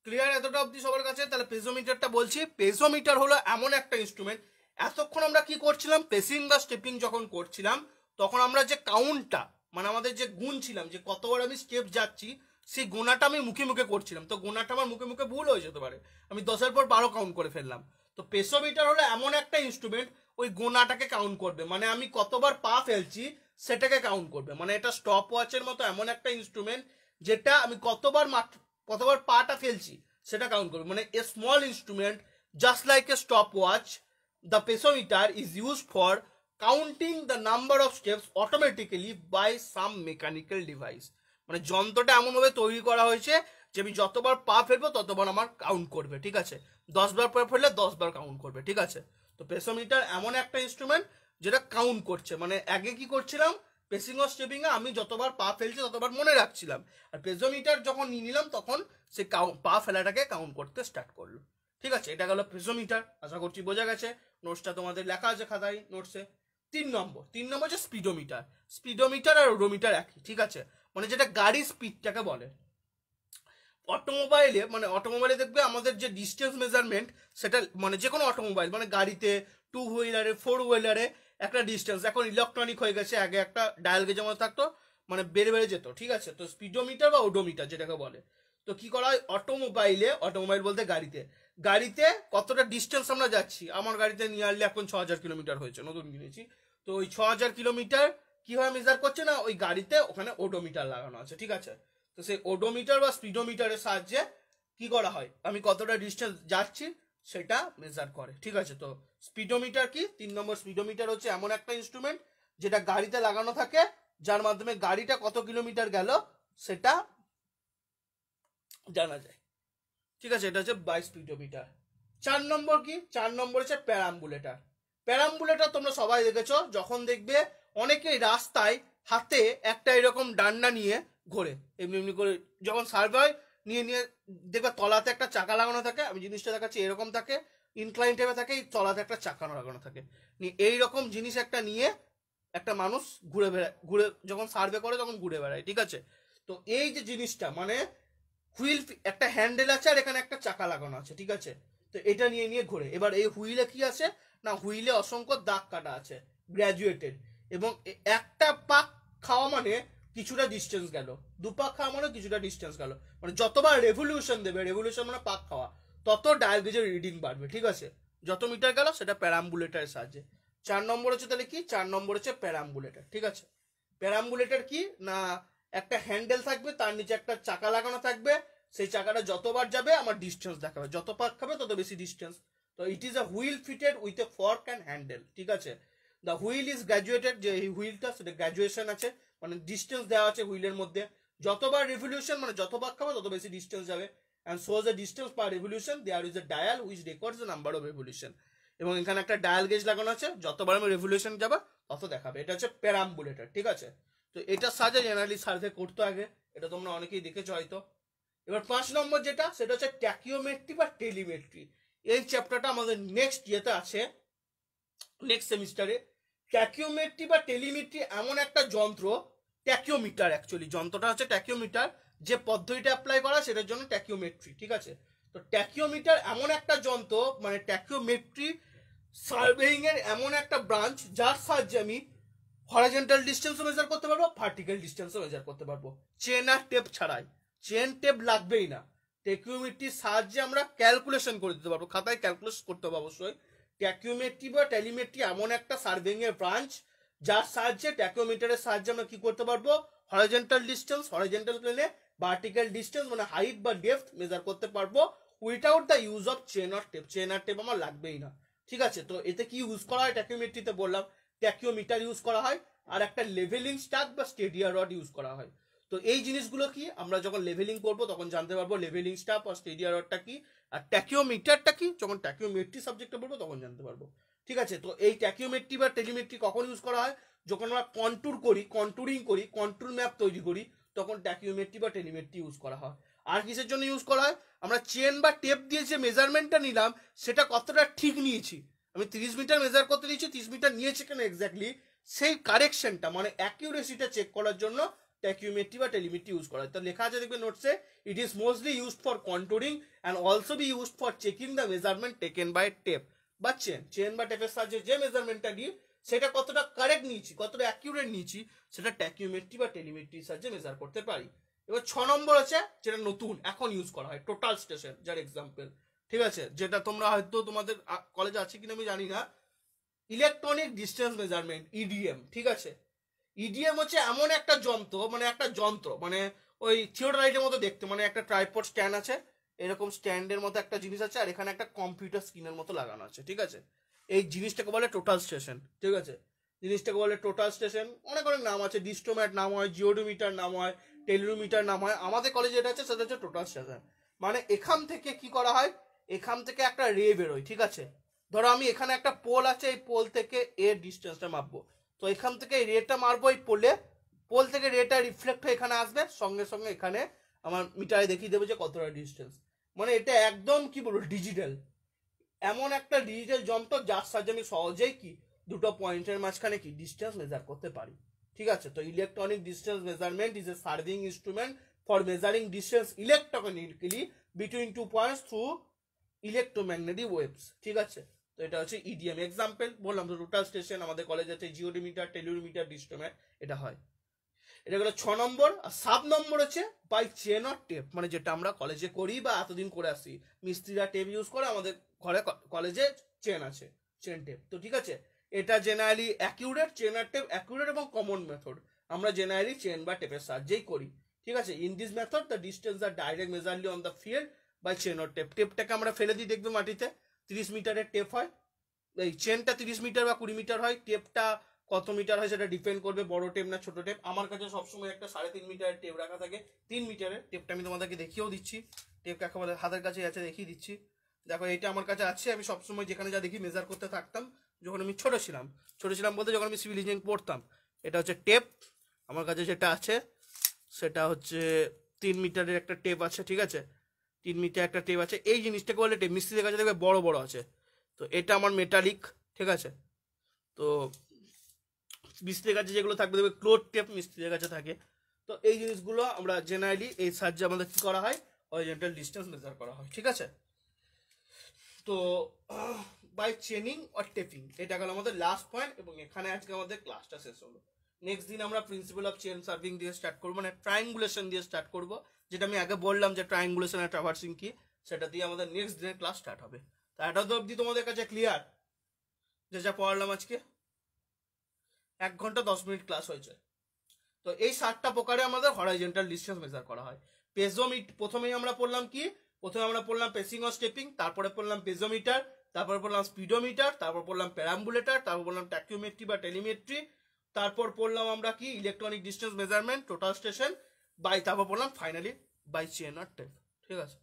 clear এতটা অবধি সবার কাছে তাহলে পেজোমিটারটা বলছি পেজোমিটার হলো এমন একটা ইনস্ট্রুমেন্ট এতক্ষণ আমরা কি করছিলাম পেসিং বা স্টেপিং যখন করছিলাম তখন আমরা যে কাউন্টটা মানে আমাদের যে গুণ ছিলাম যে কতবার আমি স্টেপ যাচ্ছি সেই গোনাটা আমি মুখে মুখে করছিলাম তো গোনাটা আমার মুখে মুখে ভুল হয়ে যেতে পারে আমি দশের পর বারো কাউন্ট করে ফেললাম তো পেসোমিটার হলো এমন একটা ইনস্ট্রুমেন্ট ওই গোনাটাকে কাউন্ট করবে মানে আমি কতবার পা ফেলছি সেটাকে কাউন্ট করবে মানে এটা স্টপ ওয়াচের মতো এমন একটা ইনস্ট্রুমেন্ট যেটা আমি কতবার কতবার পাটা ফেলছি সেটা কাউন্ট করবে মানে a small instrument just like a stop watch the passometer is use for counting the number of steps automatically by some mechanical device মানে যন্ত্রটা এমনভাবে তৈরি করা হয়েছে যে আমি যতবার পা ফেলবো ততবার আমার কাউন্ট করবে ঠিক আছে দশবার পা ফেললে দশবার কাউন্ট করবে ঠিক আছে তো পেসোমিটার এমন একটা ইনস্ট্রুমেন্ট যেটা কাউন্ট করছে মানে আগে কি করছিলাম পেসিং ও স্টেপিংয়ে আমি যতবার পা ফেলছি ততবার মনে রাখছিলাম আর পেজোমিটার যখন নিয়ে নিলাম তখন সে পা ফেলাটাকে কাউন্ট করতে স্টার্ট করলো ঠিক আছে এটা গেল পেজোমিটার আশা করছি বোঝা গেছে নোটসটা তোমাদের লেখা আছে খাতায় নোটসে তিন নম্বর তিন নম্বর হচ্ছে স্পিডোমিটার স্পিডোমিটার আর ওডোমিটার একই ঠিক আছে মানে যেটা গাড়ির স্পিডটাকে বলে অটোমোবাইলে মানে অটোমোবাইলে দেখবে আমাদের যে ডিস্টেন্স মেজারমেন্ট সেটা মানে যে কোনো অটোমোবাইল মানে গাড়িতে টু হুইলারে ফোর হুইলারে একটা ডিস্টেন্স এখন ইলেকট্রনিক হয়ে গেছে আগে একটা ডায়াল গেজের মতো থাকতো মানে বেড়ে বেড়ে যেত ঠিক আছে তো স্পিডোমিটার বা ওডোমিটার যেটাকে বলে তো কি করা হয় অটোমোবাইলে অটোমোবাইল বলতে গাড়িতে গাড়িতে কতটা ডিস্টেন্স আমরা যাচ্ছি আমার গাড়িতে নিয়ারলি এখন ছ হাজার কিলোমিটার হয়েছে নতুন কিনেছি তো ওই ছ হাজার কিলোমিটার কীভাবে মেজার করছে না ওই গাড়িতে ওখানে ওডোমিটার লাগানো আছে ঠিক আছে তো সেই ওডোমিটার বা স্পিডোমিটারের সাহায্যে কি করা হয় আমি কতটা ডিস্টেন্স যাচ্ছি সেটা মেজার করে ঠিক আছে তো স্পিডোমিটার কি তিন নম্বর স্পিডোমিটার হচ্ছে এমন একটা ইনস্ট্রুমেন্ট যেটা গাড়িতে লাগানো থাকে যার মাধ্যমে গাড়িটা কত কিলোমিটার গেল সেটা জানা যায় ঠিক আছে এটা হচ্ছে বাই স্পিডোমিটার চার নম্বর কি চার নম্বর হচ্ছে প্যারাম্বুলেটার প্যারাম্বুলেটার তোমরা সবাই দেখেছ যখন দেখবে অনেকেই রাস্তায় হাতে একটা এরকম ডান্ডা নিয়ে ঘোরে এমনি এমনি করে যখন সার্ভে হয় নিয়ে নিয়ে দেখবে তলাতে একটা চাকা লাগানো থাকে আমি জিনিসটা দেখাচ্ছি এরকম থাকে ইনক্লাইন টাইপে থাকে এই তলাতে একটা চাকা লাগানো থাকে এই রকম জিনিস একটা নিয়ে একটা মানুষ ঘুরে বেড়ায় ঘুরে যখন সার্ভে করে তখন ঘুরে বেড়ায় ঠিক আছে তো এই যে জিনিসটা মানে হুইল একটা হ্যান্ডেল আছে আর এখানে একটা চাকা লাগানো আছে ঠিক আছে তো এটা নিয়ে নিয়ে ঘোরে এবার এই হুইলে কি আছে না হুইলে অসংখ্য দাগ কাটা আছে গ্র্যাজুয়েটেড এবং একটা পাক খাওয়া মানে কিছুটা ডিস্টেন্স গেল দু পাক খাওয়া মানে কিছুটা ডিস্টেন্স গেল মানে যতবার রেভলিউশন দেবে রেভলিউশন মানে পাক খাওয়া তত ডায়াল রিডিং বাড়বে ঠিক আছে যত মিটার গেল সেটা প্যারাম্বুলেটারের সাহায্যে চার নম্বর হচ্ছে তাহলে কি চার নম্বর হচ্ছে প্যারাম্বুলেটার ঠিক আছে প্যারাম্বুলেটার কি না একটা হ্যান্ডেল থাকবে তার নিচে একটা চাকা লাগানো থাকবে সেই চাকাটা যতবার যাবে আমার ডিস্টেন্স দেখাবে যত পাক খাবে তত বেশি ডিস্টেন্স তো it is a wheel fitted with a fork and handle ঠিক আছে দ্য হুইল ইজ গ্র্যাজুয়েটেড যে এই হুইলটা সেটা গ্র্যাজুয়েশন আছে মানে ডিস্টেন্স দেওয়া আছে হুইলের মধ্যে যতবার রেভলিউশন মানে যত পাক খাবে তত বেশি ডিস্টেন্স যাবে and shows the distance per revolution there is a dial which records the number of revolution এবং এখানে একটা ডায়াল গেজ লাগানো আছে যতবার আমি রেভলিউশন যাবো তত দেখাবে এটা হচ্ছে প্যারাম্বুলেটার ঠিক আছে তো এটার সাজে জেনারেলি সার্ভে করতো আগে এটা তোমরা অনেকেই দেখেছো হয়তো এবার পাঁচ নম্বর যেটা সেটা হচ্ছে ট্যাকিওমেট্রি বা টেলিমেট্রি এই চ্যাপ্টারটা আমাদের নেক্সট ইয়েতে আছে নেক্সট সেমিস্টারে ট্যাকিওমেট্রি বা টেলিমেট্রি এমন একটা যন্ত্র ট্যাকিওমিটার অ্যাকচুয়ালি যন্ত্রটা হচ্ছে ট্যাকিওমিটার যে পদ্ধতিটা অ্যাপ্লাই করা সেটার জন্য ট্যাকিওমেট্রি ঠিক আছে তো ট্যাকিওমিটার এমন একটা যন্ত্র মানে ট্যাকিওমেট্রি সার্ভেইংয়ের এমন একটা ব্রাঞ্চ যার সাহায্যে আমি হরাজেন্টাল ডিস্টেন্সও মেজার করতে পারবো ভার্টিক্যাল ডিস্টেন্সও মেজার করতে পারবো চেন আর টেপ ছাড়াই চেন টেপ লাগবেই না ট্যাকিওমেট্রির সাহায্যে আমরা ক্যালকুলেশন করে দিতে পারবো খাতায় ক্যালকুলেশন করতে হবে অবশ্যই ট্যাকিওমেট্রি বা টেলিমেট্রি এমন একটা সার্ভেইংয়ের ব্রাঞ্চ যার সাহায্যে ট্যাকিওমিটারের সাহায্যে আমরা কি করতে পারবো হরাজেন্টাল ডিস্টেন্স হরাজেন্টাল প্লেনে ভার্টিক্যাল ডিস্টেন্স মানে হাইট বা ডেপথ মেজার করতে পারবো without the use of chain আর টেপ চেন আর টেপ আমার লাগবেই না ঠিক আছে তো এতে কি ইউজ করা হয় ট্যাকিওমেট্রিতে বললাম ট্যাকিওমিটার ইউজ করা হয় আর একটা লেভেলিং স্টাক বা স্টেডিয়া রড ইউজ করা হয় তো এই জিনিসগুলো কি আমরা যখন লেভেলিং করবো তখন জানতে পারবো লেভেলিং স্টাফ আর স্টেডিয়া রডটা কি আর ট্যাকিওমিটারটা কি যখন ট্যাকিওমেট্রি সাবজেক্টে পড়বো তখন জানতে পারবো ঠিক আছে তো এই ট্যাকিওমেট্রি বা টেলিমেট্রি কখন ইউজ করা হয় যখন আমরা কন্ট্যুর করি কন্ট্যুরিং করি কন্ট্যুর ম্যাপ তৈরি করি তখন ট্যাকিওমেট্রি বা টেলিমেট্রি ইউজ করা হয় আর কিসের জন্য ইউজ করা হয় আমরা চেন বা টেপ দিয়ে যে মেজারমেন্টটা নিলাম সেটা কতটা ঠিক নিয়েছি আমি তিরিশ মিটার মেজার করতে দিয়েছি তিরিশ মিটার নিয়েছে কেন এক্স্যাক্টলি সেই কারেকশনটা মানে অ্যাকিউরেসিটা চেক করার জন্য ট্যাকিওমেট্রি বা টেলিমেট্রি ইউজ করা হয় তো লেখা আছে দেখবে নোটসে it is mostly use for controlling and also be use for checking the measurement taken by tape বা চেন চেন বা টেপের সাহায্যে যে মেজারমেন্টটা নিয়ে সেটা কতটা কারেক্ট নিয়েছি কতটা অ্যাকিউরেট নিয়েছি সেটা ট্যাকিউমেট্রি বা টেলিমেট্রির সাহায্যে মেজার করতে পারি এবার ছ নম্বর আছে যেটা নতুন এখন ইউজ করা হয় টোটাল স্টেশন যার এক্সাম্পল ঠিক আছে যেটা তোমরা হয়তো তোমাদের কলেজে আছে কিনা আমি জানি না ইলেকট্রনিক ডিস্টেন্স মেজারমেন্ট ইডিএম ঠিক আছে ইডিএম e হচ্ছে এমন একটা যন্ত্র মানে একটা যন্ত্র মানে ওই থিওডারাইটের মতো দেখতে মানে একটা ট্রাইপড স্ট্যান্ড আছে এরকম স্ট্যান্ডের মতো একটা জিনিস আছে আর এখানে একটা কম্পিউটার স্ক্রিনের মতো লাগানো আছে ঠিক আছে এই জিনিসটাকে বলে টোটাল স্টেশন ঠিক আছে জিনিসটাকে বলে টোটাল স্টেশন অনেক অনেক নাম আছে ডিস্টোম্যাট নাম হয় জিওডোমিটার নাম হয় টেলিরোমিটার নাম হয় আমাদের কলেজে যেটা আছে সেটা হচ্ছে টোটাল স্টেশন মানে এখান থেকে কি করা হয় এখান থেকে একটা রে বেরোয় ঠিক আছে ধরো আমি এখানে একটা পোল আছে এই পোল থেকে এর ডিস্টেন্সটা মাপবো তো এখান থেকে এই রেটা মারবো এই পোলে পোল থেকে রেটা রিফ্লেক্ট হয়ে এখানে আসবে সঙ্গে সঙ্গে এখানে আমার মিটারে দেখিয়ে দেবে যে কতটা ডিস্টেন্স মানে এটা একদম কি বলবো ডিজিটাল এমন একটা ডিজিটাল যন্ত্র যার সাহায্যে আমি সহজেই কি দুটো পয়েন্টের মাঝখানে কি ডিস্টেন্স মেজার করতে পারি ঠিক আছে তো electronic distance measurement is a surveying instrument for measuring distance electronically between two points through electromagnetic waves ঠিক আছে তো এটা হচ্ছে ইডিএম e এক্সাম্পল বললাম তো রুটাল স্টেশন আমাদের কলেজ আছে জিওডিমিটার টেলিওমিটার ডিস্টোমেট এটা হয় এটা হলো ছ নম্বর আর সাত নম্বর হচ্ছে বাই চেন অর টেপ মানে যেটা আমরা কলেজে করি বা এতদিন করে আসি মিস্ত্রিরা টেপ ইউজ করে আমাদের কলেজে চেন আছে চেন টেপ তো ঠিক আছে এটা জেনারেলি অ্যাকিউরেট চেন আর টেপ অ্যাকিউরেট এবং কমন মেথড আমরা জেনারেলি চেন বা টেপের সাহায্যেই করি ঠিক আছে in this method the distance are direct measurely on the field by chain or tape টেপটাকে আমরা ফেলে দিই দেখবে মাটিতে তিরিশ মিটারের টেপ হয় এই চেনটা তিরিশ মিটার বা কুড়ি মিটার হয় টেপটা কত মিটার হয় সেটা ডিপেন্ড করবে বড় টেপ না ছোট টেপ আমার কাছে সবসময় একটা সাড়ে তিন মিটারের টেপ রাখা থাকে তিন মিটারের টেপটা আমি তোমাদেরকে দেখিয়েও দিচ্ছি টেপটা একেবারে হাতের কাছে আছে দেখিয়ে দিচ্ছি দেখো এইটা আমার কাছে আছে আমি সবসময় যেখানে যা দেখি মেজার করতে থাকতাম যখন আমি ছোটো ছিলাম ছোটো ছিলাম বলতে যখন আমি সিভিল ইঞ্জিনিয়ারিং পড়তাম এটা হচ্ছে টেপ আমার কাছে যেটা আছে সেটা হচ্ছে তিন মিটারের একটা টেপ আছে ঠিক আছে তিন মিটার একটা টেপ আছে এই জিনিসটাকে বলে টেপ মিস্ত্রিদের কাছে দেখবে বড় বড় আছে তো এটা আমার মেটালিক ঠিক আছে তো মিস্ত্রির কাছে যেগুলো থাকবে দেখবে ক্লোথ টেপ মিস্ত্রিদের কাছে থাকে তো এই জিনিসগুলো আমরা জেনারেলি এই সাহায্যে আমাদের কী করা হয় অরিজেন্টাল ডিস্টেন্স মেজার করা হয় ঠিক আছে তো বাই চেনিং অর টেপিং এটা গেল আমাদের লাস্ট পয়েন্ট এবং এখানে আজকে আমাদের ক্লাসটা শেষ হলো নেক্সট দিন আমরা প্রিন্সিপাল অফ চেন সার্ভিং দিয়ে স্টার্ট করবো মানে ট্রায়াঙ্গুলেশন দিয়ে স্টার্ট করবো যেটা আমি আগে বললাম যে ট্রায়াঙ্গুলেশন আর ট্রাভার্সিং কি সেটা দিয়ে আমাদের নেক্সট দিনের ক্লাস স্টার্ট হবে তা এটা তো অবধি তোমাদের কাছে ক্লিয়ার যে যা পড়লাম আজকে এক ঘন্টা দশ মিনিট ক্লাস হয়েছে তো এই সাতটা প্রকারে আমাদের হরাইজেন্টাল ডিস্টেন্স মেজার করা হয় পেজোমিট প্রথমেই আমরা পড়লাম কি প্রথমে আমরা পড়লাম পেসিং ও স্টেপিং তারপরে পড়লাম পেজোমিটার তারপরে পড়লাম স্পিডোমিটার তারপর পড়লাম প্যারাম্বুলেটার তারপর বললাম ট্যাকিওমেট্রি বা টেলিমেট্রি তারপর পড়লাম আমরা কি electronic distance measurement total station by তারপর পড়লাম ফাইনালি বাই চেন আর টেপ ঠিক আছে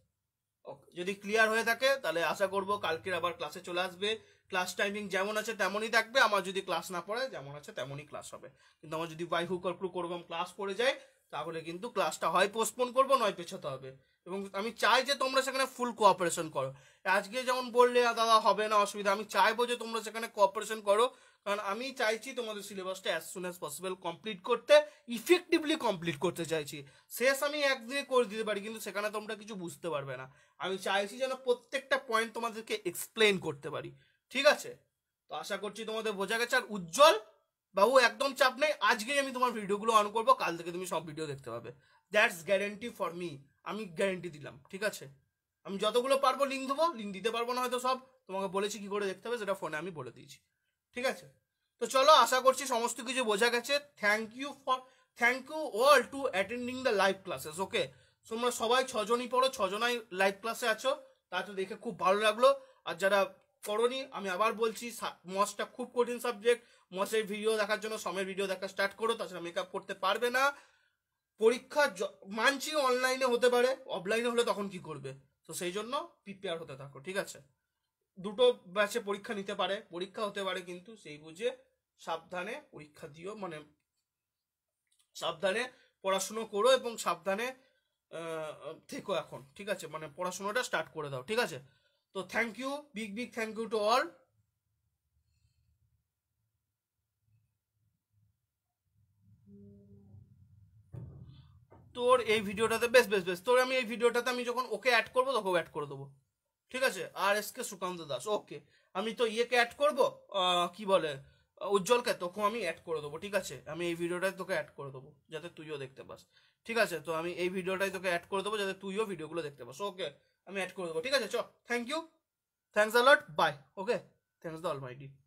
ওকে যদি ক্লিয়ার হয়ে থাকে তাহলে আশা করব কালকের আবার ক্লাসে চলে আসবে ক্লাস টাইমিং যেমন আছে তেমনই থাকবে আমার যদি ক্লাস না পড়ে যেমন আছে তেমনই ক্লাস হবে কিন্তু আমার যদি বাই হুক করবো ক্লাস পড়ে যায় তাহলে কিন্তু ক্লাসটা হয় পোস্টপোন করবো নয় পেছাতে হবে এবং আমি চাই যে তোমরা সেখানে ফুল কোঅপারেশন করো আজকে যেমন বললে দাদা হবে না অসুবিধা আমি চাইবো যে তোমরা সেখানে কোঅপারেশন করো কারণ আমি চাইছি তোমাদের সিলেবাসটা as soon as possible complete করতে ইফেক্টিভলি কমপ্লিট করতে চাইছি শেষ আমি একদিনে করে দিতে পারি কিন্তু সেখানে তোমরা কিছু বুঝতে পারবে না আমি চাইছি যেন প্রত্যেকটা পয়েন্ট তোমাদেরকে এক্সপ্লেন করতে পারি ঠিক আছে তো আশা করছি তোমাদের বোঝা গেছে আর উজ্জ্বল বাবু একদম চাপ নেই আজকেই আমি তোমার ভিডিওগুলো অন করবো কাল থেকে তুমি সব ভিডিও দেখতে পাবে দ্যাটস গ্যারেন্টি ফর মি আমি গ্যারেন্টি দিলাম ঠিক আছে আমি যতগুলো পারবো লিঙ্ক দেবো লিঙ্ক দিতে পারবো না হয়তো সব তোমাকে বলেছি কি করে দেখতে হবে সেটা ফোনে আমি বলে দিয়েছি ঠিক আছে তো চলো আশা করছি সমস্ত কিছু বোঝা গেছে thank you for thank you all to attending the live classes okay তোমরা সবাই ছজনই পড়ো ছজনাই লাইভ ক্লাসে আছো তা তো দেখে খুব ভালো লাগলো আর যারা করনি আমি আবার বলছি মসটা খুব কঠিন সাবজেক্ট মশের ভিডিও দেখার জন্য সমের ভিডিও দেখা স্টার্ট করো তাছাড়া মেকআপ করতে পারবে না পরীক্ষা মানছি অনলাইনে হতে পারে অফলাইনে হলে তখন কি করবে তো সেই জন্য প্রিপেয়ার হতে থাকো ঠিক আছে দুটো ব্যাচে পরীক্ষা নিতে পারে পরীক্ষা হতে পারে কিন্তু সেই বুঝে সাবধানে পরীক্ষা দিও মানে সাবধানে পড়াশুনো করো এবং সাবধানে থেকো এখন ঠিক আছে মানে পড়াশোনাটা স্টার্ট করে দাও ঠিক আছে তো thank you big big thank you to all তোর এই ভিডিওটাতে বেশ বেশ বেশ তোর আমি এই ভিডিওটাতে আমি যখন ওকে অ্যাড করবো তোকেও অ্যাড করে দেবো ঠিক আছে আর S K Sukanta Das okay আমি তো ইয়েকে অ্যাড করবো কি বলে উজ্জ্বলকে তোকেও আমি অ্যাড করে দেবো ঠিক আছে আমি এই ভিডিওটাই তোকে অ্যাড করে দেবো যাতে তুইও দেখতে পাস ঠিক আছে তো আমি এই ভিডিওটাই তোকে অ্যাড করে দেবো যাতে তুইও ভিডিওগুলো দেখতে পাস ওকে আমি অ্যাড করে দেবো ঠিক আছে চ thank you thanks a lot bye okay thanks দ্য ডি